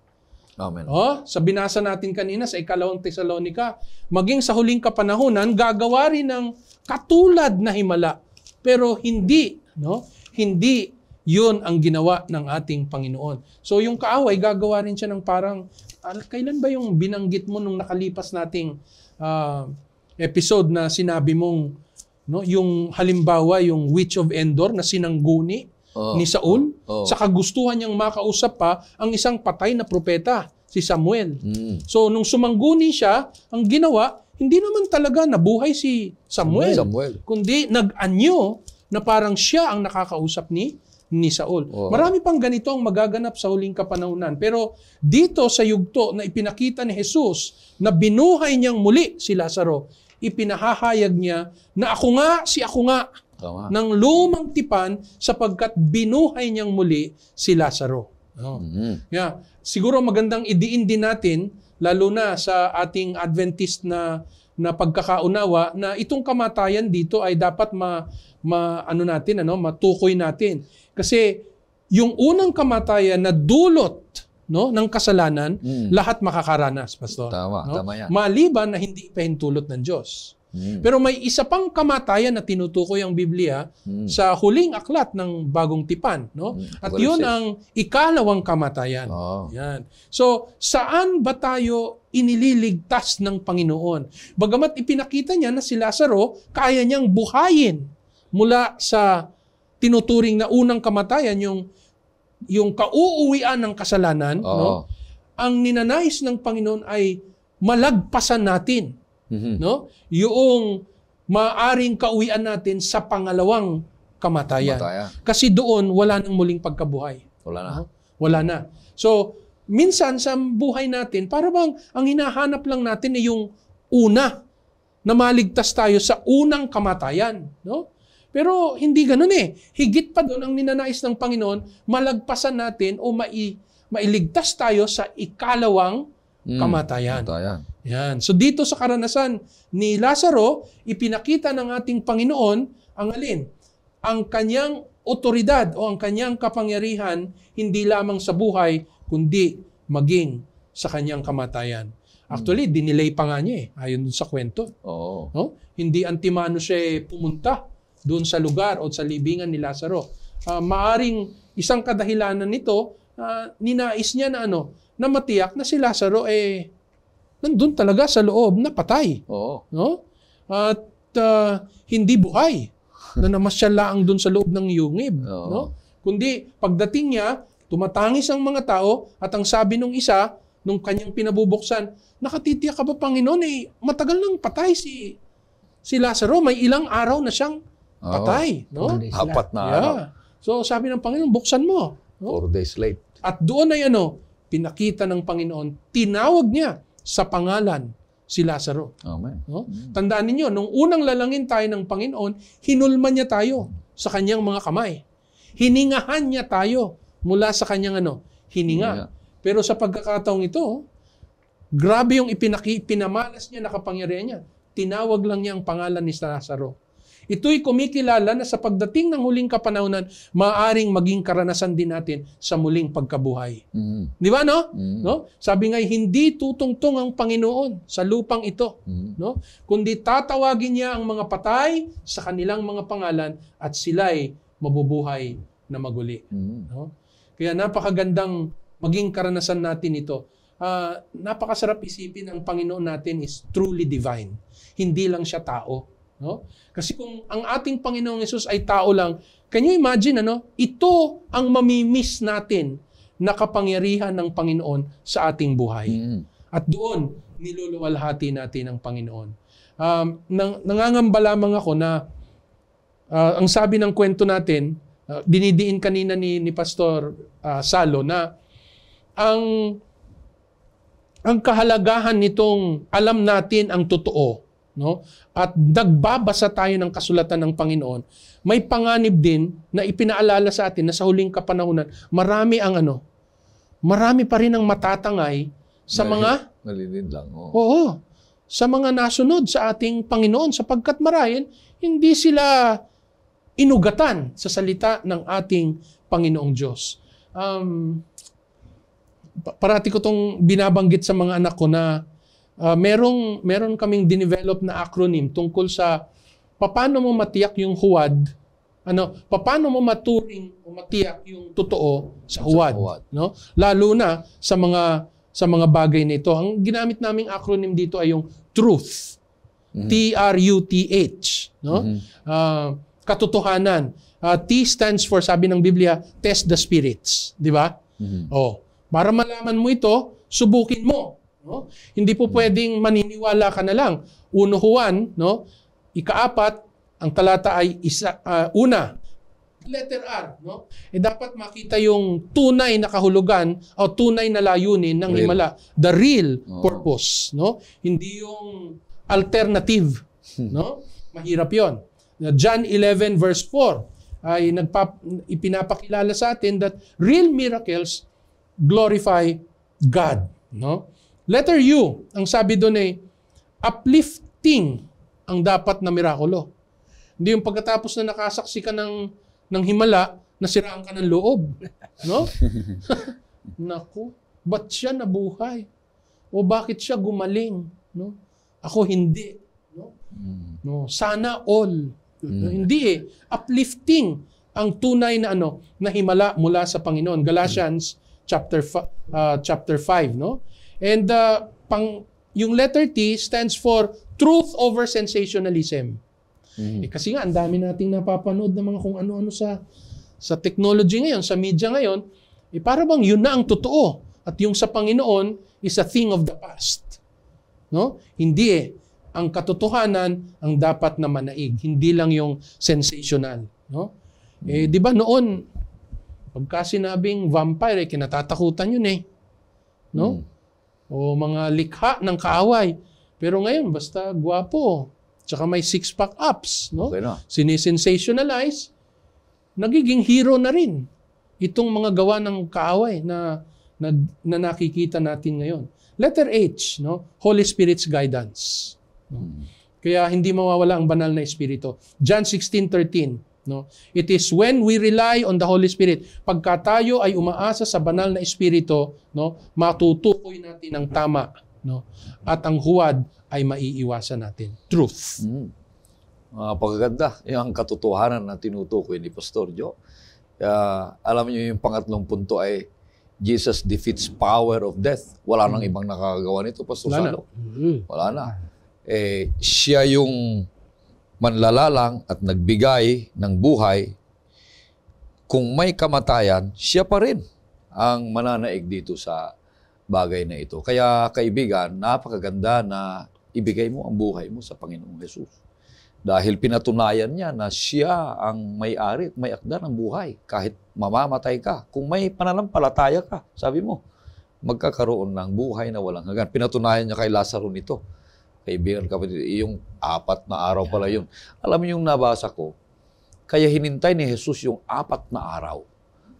Amen. Oh, sa binasa natin kanina sa ikalawang Tesalonika, maging sa huling kapanahunan, gagawa rin ng katulad na himala pero hindi, no? Hindi yun ang ginawa ng ating Panginoon. So yung kaaway, gagawa rin siya ng parang, kailan ba yung binanggit mo nung nakalipas nating uh, episode na sinabi mong, no, yung halimbawa, yung Witch of Endor na sinangguni oh. ni Saul, oh. sa kagustuhan niyang makausap pa ang isang patay na propeta, si Samuel. Mm. So nung sumangguni siya, ang ginawa, hindi naman talaga nabuhay si Samuel, Samuel. kundi nag-anyo na parang siya ang nakakausap ni ni Saul. Oh. Marami pang ganito ang magaganap sa huling kapanahunan. Pero dito sa yugto na ipinakita ni Jesus na binuhay niyang muli si Lazaro, ipinahahayag niya na ako nga si ako nga Tama. ng lumang tipan sapagkat binuhay niyang muli si Lazaro. Oh. Mm-hmm. Yeah. Siguro magandang idiin din natin lalo na sa ating Adventist na na pagkakaunawa na itong kamatayan dito ay dapat ma, ma ano natin ano matukoy natin kasi yung unang kamatayan na dulot no ng kasalanan mm. lahat makakaranas pastor tama no? tama yan maliban na hindi pahintulot ng Diyos Hmm. Pero may isa pang kamatayan na tinutukoy ang Biblia mm. sa huling aklat ng Bagong Tipan, no? Mm. At 'yun ang ikalawang kamatayan. Oh. Yan. So, saan ba tayo inililigtas ng Panginoon? Bagamat ipinakita niya na si Lazaro kaya niyang buhayin mula sa tinuturing na unang kamatayan yung yung kauuwian ng kasalanan, oh. no? Ah. Ang ninanais ng Panginoon ay malagpasan natin Mm-hmm. No? Yung maaring kauwian natin sa pangalawang kamatayan. Kamataya. Kasi doon wala nang muling pagkabuhay. Wala na. No? Wala na. So, minsan sa buhay natin, para bang ang hinahanap lang natin ay yung una na maligtas tayo sa unang kamatayan, no? Pero hindi ganoon eh. Higit pa doon ang ninanais ng Panginoon, malagpasan natin o mai, mailigtas tayo sa ikalawang Hmm. kamatayan. kamatayan. Yan. So dito sa karanasan ni Lazaro, ipinakita ng ating Panginoon ang alin? Ang kanyang otoridad o ang kanyang kapangyarihan hindi lamang sa buhay, kundi maging sa kanyang kamatayan. Actually, hmm. dinelay pa nga niya eh, ayon sa kwento. Oo. No? Hindi antimano siya eh, pumunta doon sa lugar o sa libingan ni Lazaro. Uh, maaring isang kadahilanan nito, uh, ninais niya na ano, na matiyak na si Lazaro eh nandun talaga sa loob na patay. Oo. No? At uh, hindi buhay na namasyalaang dun sa loob ng yungib. Oo. No? Kundi pagdating niya, tumatangis ang mga tao at ang sabi nung isa, nung kanyang pinabubuksan, nakatitiyak ka ba Panginoon eh, matagal nang patay si si Lazaro, may ilang araw na siyang patay. Oo. No? Apat na yeah. So sabi ng Panginoon, buksan mo. No? Four days late. At doon ay ano, pinakita ng Panginoon, tinawag niya sa pangalan si Lazaro. Amen. No? Mm. Tandaan ninyo, nung unang lalangin tayo ng Panginoon, hinulman niya tayo sa kanyang mga kamay. Hiningahan niya tayo mula sa kanyang ano, hininga. Yeah. Pero sa pagkakataong ito, grabe yung ipinaki, pinamalas niya, nakapangyarihan niya. Tinawag lang niya ang pangalan ni Lazaro. Ito'y kumikilala na sa pagdating ng huling kapanahonan, maaring maging karanasan din natin sa muling pagkabuhay. Mm-hmm. Di ba no? Mm-hmm. No? Sabi nga hindi tutungtong ang Panginoon sa lupang ito, mm-hmm. no? Kundi tatawagin niya ang mga patay sa kanilang mga pangalan at sila'y mabubuhay na maguli. Mm-hmm. No? Kaya napakagandang maging karanasan natin ito uh, napakasarap isipin ang Panginoon natin is truly divine. Hindi lang siya tao. No? Kasi kung ang ating Panginoong Yesus ay tao lang, can you imagine, ano? ito ang mamimiss natin na kapangyarihan ng Panginoon sa ating buhay. Mm-hmm. At doon, niluluwalhati natin ang Panginoon. Um, nang, nangangamba lamang ako na uh, ang sabi ng kwento natin, uh, dinidiin kanina ni, ni Pastor uh, Salo na ang ang kahalagahan nitong alam natin ang totoo No? At nagbabasa tayo ng kasulatan ng Panginoon. May panganib din na ipinaalala sa atin na sa huling kapanahunan, marami ang ano, marami pa rin ang matatangay sa Nali, mga nalilindang. Oh. Oo. Sa mga nasunod sa ating Panginoon sapagkat marayan hindi sila inugatan sa salita ng ating Panginoong Diyos. Um, parati ko tong binabanggit sa mga anak ko na uh, merong, meron kaming dinevelop na acronym tungkol sa paano mo matiyak yung huwad, ano, paano mo maturing o matiyak yung totoo sa huwad, sa huwad. no? Lalo na sa mga sa mga bagay nito. Ang ginamit naming acronym dito ay yung truth. Mm-hmm. T R U T H, no? Mm-hmm. Uh, katotohanan. Uh, T stands for sabi ng Biblia, test the spirits, di ba? Mm-hmm. Oh, para malaman mo ito, subukin mo No? Hindi po pwedeng maniniwala ka na lang. Uno Juan, no? Ikaapat, ang talata ay isa uh, una letter R, no? Eh dapat makita yung tunay na kahulugan o tunay na layunin ng real. himala, the real oh. purpose, no? Hindi yung alternative, no? Mahirap 'yon. John 11 verse 4 ay nagpap ipinapakilala sa atin that real miracles glorify God, no? Letter U, ang sabi doon ay uplifting ang dapat na mirakulo. Hindi yung pagkatapos na nakasaksi ka ng, ng himala, nasiraan ka ng loob. No? Naku, ba't siya nabuhay? O bakit siya gumaling? No? Ako hindi. No? Hmm. No, sana all. Hmm. No, hindi eh. Uplifting ang tunay na ano na himala mula sa Panginoon. Galatians chapter 5, uh, ah, chapter 5, no? And uh, pang, yung letter T stands for truth over sensationalism. Mm-hmm. Eh, kasi nga, ang dami nating napapanood ng mga kung ano-ano sa sa technology ngayon, sa media ngayon, eh para bang yun na ang totoo. At yung sa Panginoon is a thing of the past. No? Hindi eh. Ang katotohanan ang dapat na manaig, hindi lang yung sensational. No? Eh, mm-hmm. di ba noon, pagka sinabing vampire, eh, kinatatakutan yun eh. No? Mm-hmm o mga likha ng kaaway. Pero ngayon, basta gwapo, tsaka may six-pack abs, no? Okay na. Sinisensationalize, nagiging hero na rin itong mga gawa ng kaaway na, na, na nakikita natin ngayon. Letter H, no? Holy Spirit's guidance. Hmm. Kaya hindi mawawala ang banal na espiritu. John 16:13. No? It is when we rely on the Holy Spirit. Pagka tayo ay umaasa sa banal na Espiritu, no, matutukoy natin ang tama. No? At ang huwad ay maiiwasan natin. Truth. Mm. Uh, pagkaganda. Yung ang katotohanan na tinutukoy ni Pastor Joe. Uh, ah, alam niyo yung pangatlong punto ay Jesus defeats power of death. Wala nang hmm. ibang nakakagawa nito, Pastor Wala Salo. Na. Hmm. Wala na. Eh, siya yung manlalalang at nagbigay ng buhay, kung may kamatayan, siya pa rin ang mananaig dito sa bagay na ito. Kaya kaibigan, napakaganda na ibigay mo ang buhay mo sa Panginoong Jesus. Dahil pinatunayan niya na siya ang may-ari at may akda ng buhay kahit mamamatay ka. Kung may pananampalataya ka, sabi mo, magkakaroon ng buhay na walang hanggan. Pinatunayan niya kay Lazaro nito kaibigan, kapatid, eh, yung apat na araw pala yun. Alam niyo yung nabasa ko, kaya hinintay ni Jesus yung apat na araw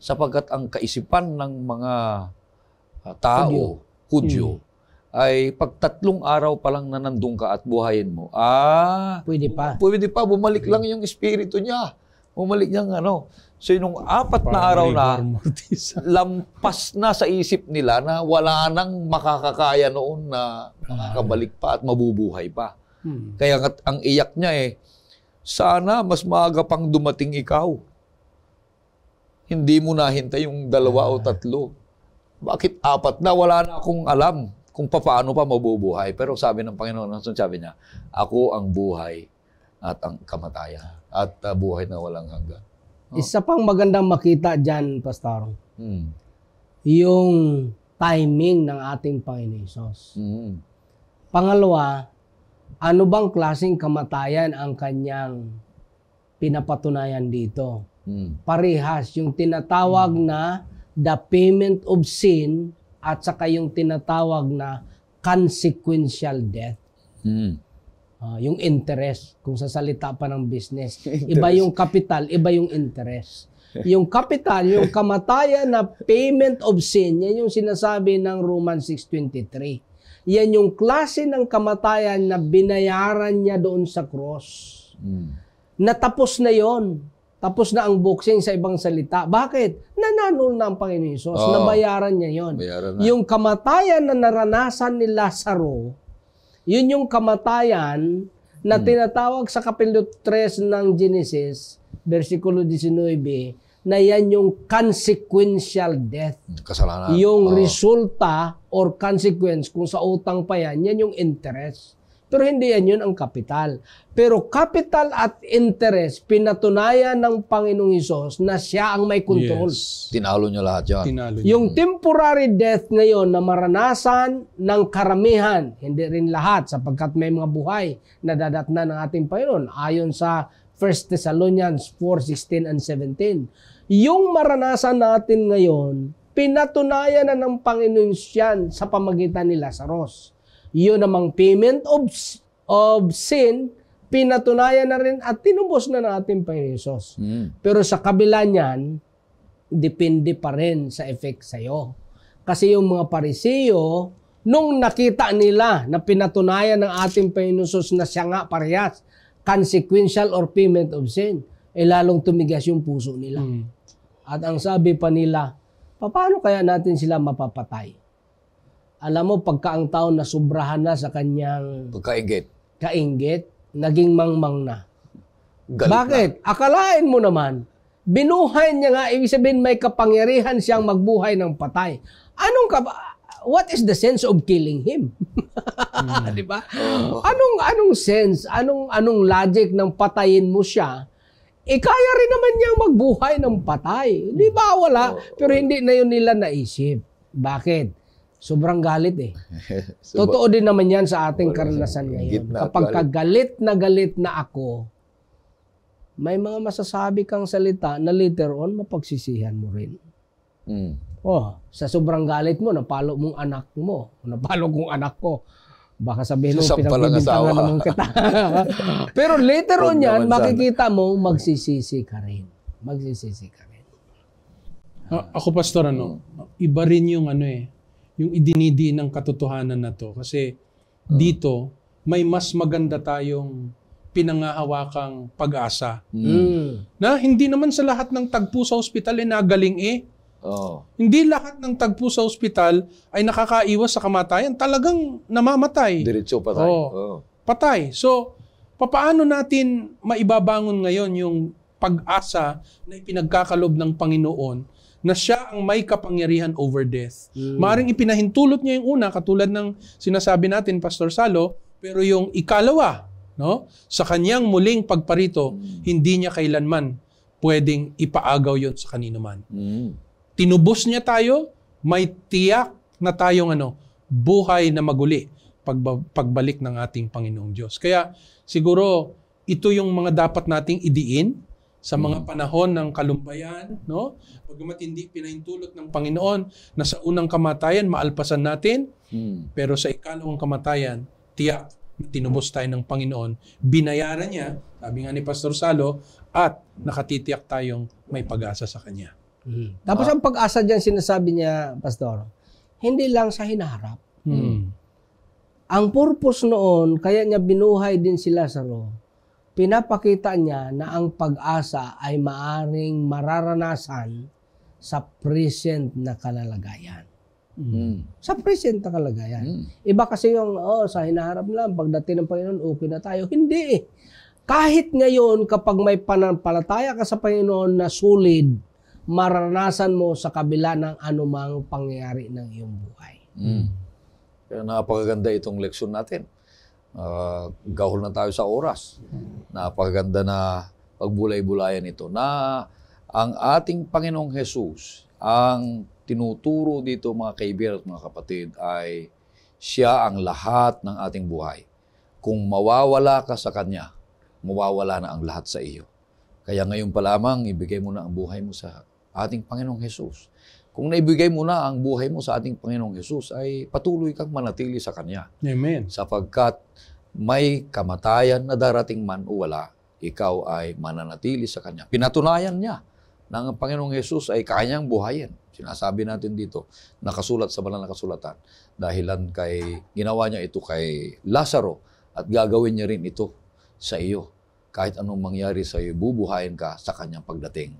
sapagkat ang kaisipan ng mga ah, tao, Hudyo, hmm ay pagtatlong araw pa lang na nandun ka at buhayin mo, ah, pwede pa. Pwede pa, bumalik okay. lang yung espiritu niya. Bumalik niyang ano. So, nung apat na araw na, lampas na sa isip nila na wala nang makakakaya noon na makakabalik pa at mabubuhay pa. Hmm. Kaya ang iyak niya eh, sana mas maaga pang dumating ikaw. Hindi mo nahintay yung dalawa o ah. tatlo. Bakit apat na? Wala na akong alam kung paano pa mabubuhay. Pero sabi ng Panginoon, ano sabi niya, ako ang buhay at ang kamatayan at uh, buhay na walang hanggan. Oh. Isa pang magandang makita dyan, Pastor, hmm. yung timing ng ating Panginoon Isos. Hmm. Pangalawa, ano bang klaseng kamatayan ang kanyang pinapatunayan dito? Hmm. Parehas, yung tinatawag hmm. na the payment of sin at saka yung tinatawag na consequential death. Hmm uh, yung interest kung sa salita pa ng business. Iba yung capital, iba yung interest. yung capital, yung kamatayan na payment of sin, yan yung sinasabi ng Romans 6.23. Yan yung klase ng kamatayan na binayaran niya doon sa cross. Natapos hmm. na yon. Tapos na ang boxing sa ibang salita. Bakit? Nananol na ang Panginoon Isos. Oh, Nabayaran niya yon. Yung kamatayan na naranasan ni Lazaro, yun yung kamatayan na hmm. tinatawag sa kapitulo 3 ng Genesis, versikulo 19, na yan yung consequential death. Kasalanan. Yung oh. resulta or consequence, kung sa utang pa yan, yan yung interest. Pero hindi yan yun ang kapital. Pero kapital at interest, pinatunayan ng Panginoong Isos na siya ang may control. Yes. Tinalo niya lahat yan. Tinalo niya. Yung temporary death ngayon na maranasan ng karamihan, hindi rin lahat sapagkat may mga buhay na dadatna ng ating Panginoon ayon sa 1 Thessalonians 4:16 and 17. Yung maranasan natin ngayon, pinatunayan na ng Panginoon siyan sa pamagitan ni Lazarus iyon namang payment of, of sin, pinatunayan na rin at tinubos na natin ating Panginoon Mm. Pero sa kabila niyan, depende pa rin sa effect sa'yo. Kasi yung mga parisiyo, nung nakita nila na pinatunayan ng ating Panginoon na siya nga parehas, consequential or payment of sin, eh lalong tumigas yung puso nila. Mm. At ang sabi pa nila, paano kaya natin sila mapapatay? Alam mo, pagka ang tao sobrahan na sa kanyang... Pagkaingit. Kaingit, naging mangmang na. Galit Bakit? Na. Akalain mo naman, binuhay niya nga, ibig sabihin may kapangyarihan siyang magbuhay ng patay. Anong kap what is the sense of killing him? mm. 'Di ba? Oh. Anong anong sense, anong anong logic ng patayin mo siya? Eh kaya rin naman niyang magbuhay ng patay. 'Di ba? Wala, oh. pero hindi na 'yun nila naisip. Bakit? Sobrang galit eh. so, Totoo din naman yan sa ating karanasan ngayon. Kapag galit na galit na ako, may mga masasabi kang salita na later on mapagsisihan mo rin. Mm. Oh, sa sobrang galit mo, napalo mong anak mo, napalo kong anak ko. Baka sabihin mo, pinagbibintangan naman kita. Pero later on yan, makikita mo, magsisisi ka rin. Magsisisi ka rin. Uh, ako, Pastor, ano, iba rin yung ano eh, yung idinidiin ng katotohanan na to. Kasi uh-huh. dito, may mas maganda tayong pinangahawakang pag-asa. Mm. Na hindi naman sa lahat ng tagpo sa ospital ay eh, nagaling eh. Oh. Hindi lahat ng tagpo sa ospital ay nakakaiwas sa kamatayan. Talagang namamatay. Diretso patay. Oh. Oh. Patay. So, paano natin maibabangon ngayon yung pag-asa na ipinagkakalob ng Panginoon na siya ang may kapangyarihan over death. Mm. Maring ipinahintulot niya yung una, katulad ng sinasabi natin, Pastor Salo, pero yung ikalawa, no? sa kanyang muling pagparito, mm. hindi niya kailanman pwedeng ipaagaw yon sa kanino man. Mm. Tinubos niya tayo, may tiyak na tayong ano, buhay na maguli pagba- pagbalik ng ating Panginoong Diyos. Kaya siguro ito yung mga dapat nating idiin sa mga mm. panahon ng kalumbayan, no? Pag hindi pinaintulot ng Panginoon na sa unang kamatayan maalpasan natin, hmm. pero sa ikalawang kamatayan, tiyak tinubos tayo ng Panginoon, binayaran niya, sabi nga ni Pastor Salo, at nakatitiyak tayong may pag-asa sa Kanya. Hmm. Tapos ah. ang pag-asa diyan sinasabi niya, Pastor, hindi lang sa hinaharap. Hmm. Ang purpose noon, kaya niya binuhay din sila sa Rome, pinapakita niya na ang pag-asa ay maaring mararanasan sa present na kalalagayan. Mm. Sa present na kalagayan. Mm. Iba kasi yung, oh, sa hinaharap lang, pagdating ng Panginoon, okay na tayo. Hindi eh. Kahit ngayon, kapag may pananampalataya ka sa Panginoon na solid, maranasan mo sa kabila ng anumang pangyayari ng iyong buhay. Mm. Kaya napakaganda itong leksyon natin. Uh, gahol na tayo sa oras. Napakaganda na pagbulay-bulayan ito na ang ating Panginoong Jesus, ang tinuturo dito mga kaibigan at mga kapatid ay siya ang lahat ng ating buhay. Kung mawawala ka sa Kanya, mawawala na ang lahat sa iyo. Kaya ngayon pa lamang, ibigay mo na ang buhay mo sa ating Panginoong Hesus. Kung naibigay mo na ang buhay mo sa ating Panginoong Hesus, ay patuloy kang manatili sa Kanya. Amen. Sapagkat may kamatayan na darating man o wala, ikaw ay mananatili sa Kanya. Pinatunayan niya na ang Panginoong Yesus ay kanyang buhayin. Sinasabi natin dito, nakasulat sa banal na kasulatan, dahilan kay, ginawa niya ito kay Lazaro at gagawin niya rin ito sa iyo. Kahit anong mangyari sa iyo, bubuhayin ka sa kanyang pagdating.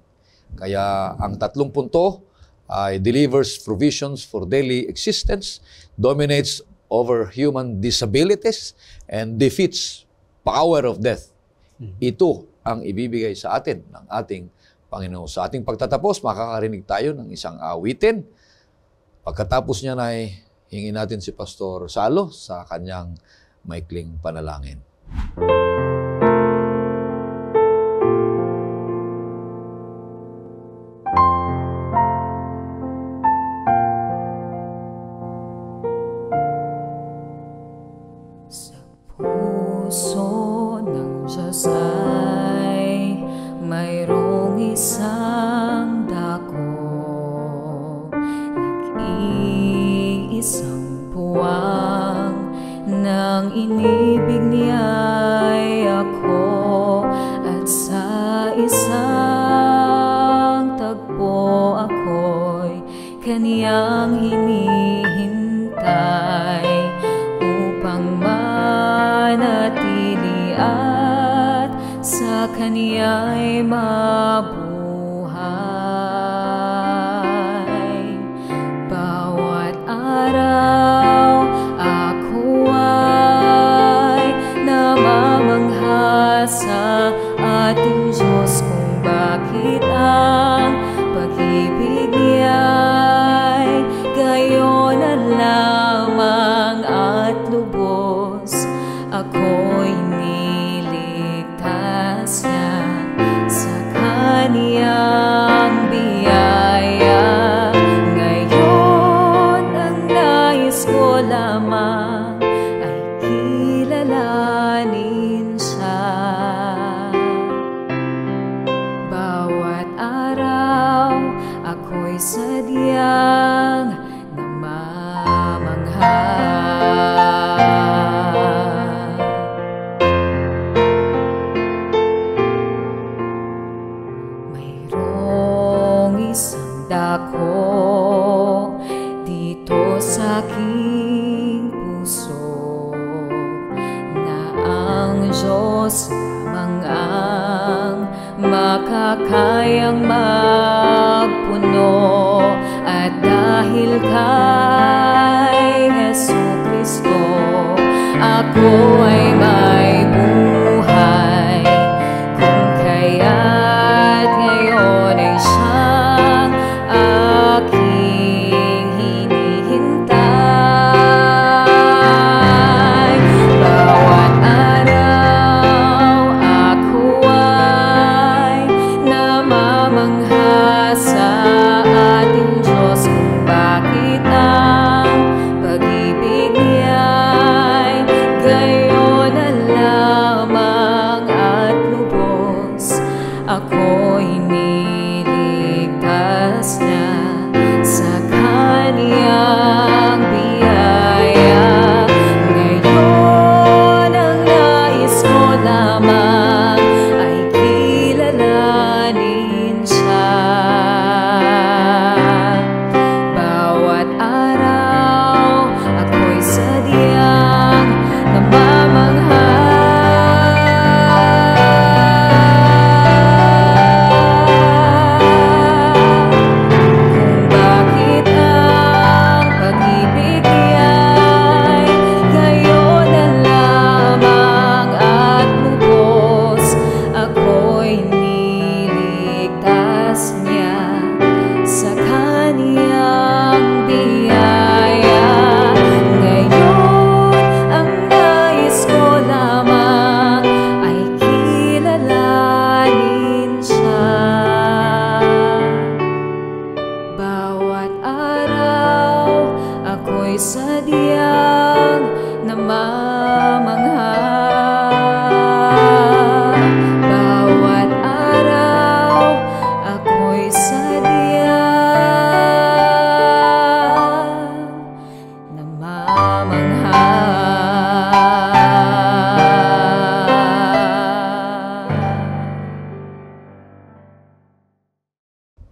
Kaya ang tatlong punto ay delivers provisions for daily existence, dominates over human disabilities and defeats power of death. Hmm. Ito ang ibibigay sa atin ng ating Panginoon. Sa ating pagtatapos, makakarinig tayo ng isang awitin. Pagkatapos niya na ay hingin natin si Pastor Salo sa kanyang maikling panalangin.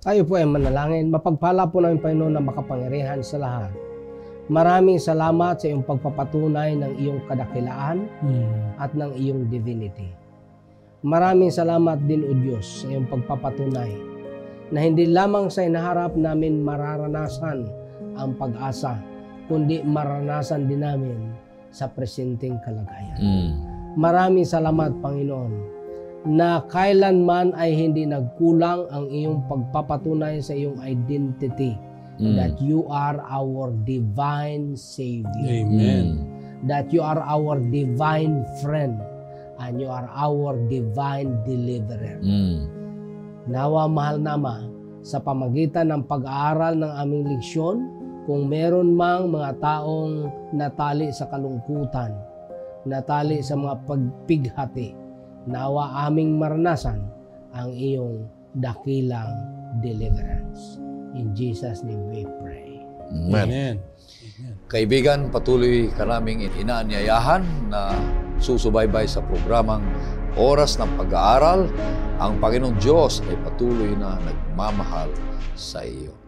Tayo po ay manalangin, mapagpala po namin Panginoon na makapangyarihan sa lahat. Maraming salamat sa iyong pagpapatunay ng iyong kadakilaan hmm. at ng iyong divinity. Maraming salamat din o Diyos sa iyong pagpapatunay na hindi lamang sa inaharap namin mararanasan ang pag-asa, kundi maranasan din namin sa presenteng kalagayan. Mm. Maraming salamat, Panginoon, na kailanman ay hindi nagkulang ang iyong pagpapatunay sa iyong identity mm. that you are our divine savior. Amen. Mm. That you are our divine friend and you are our divine deliverer. Mm. Nawa mahal nama sa pamagitan ng pag-aaral ng aming leksyon kung meron mang mga taong natali sa kalungkutan, natali sa mga pagpighati, nawa aming maranasan ang iyong dakilang deliverance. In Jesus' name we pray. Amen. Amen. Kaibigan, patuloy ka naming inaanyayahan na susubaybay sa programang Oras ng Pag-aaral. Ang Panginoong Diyos ay patuloy na nagmamahal sa iyo.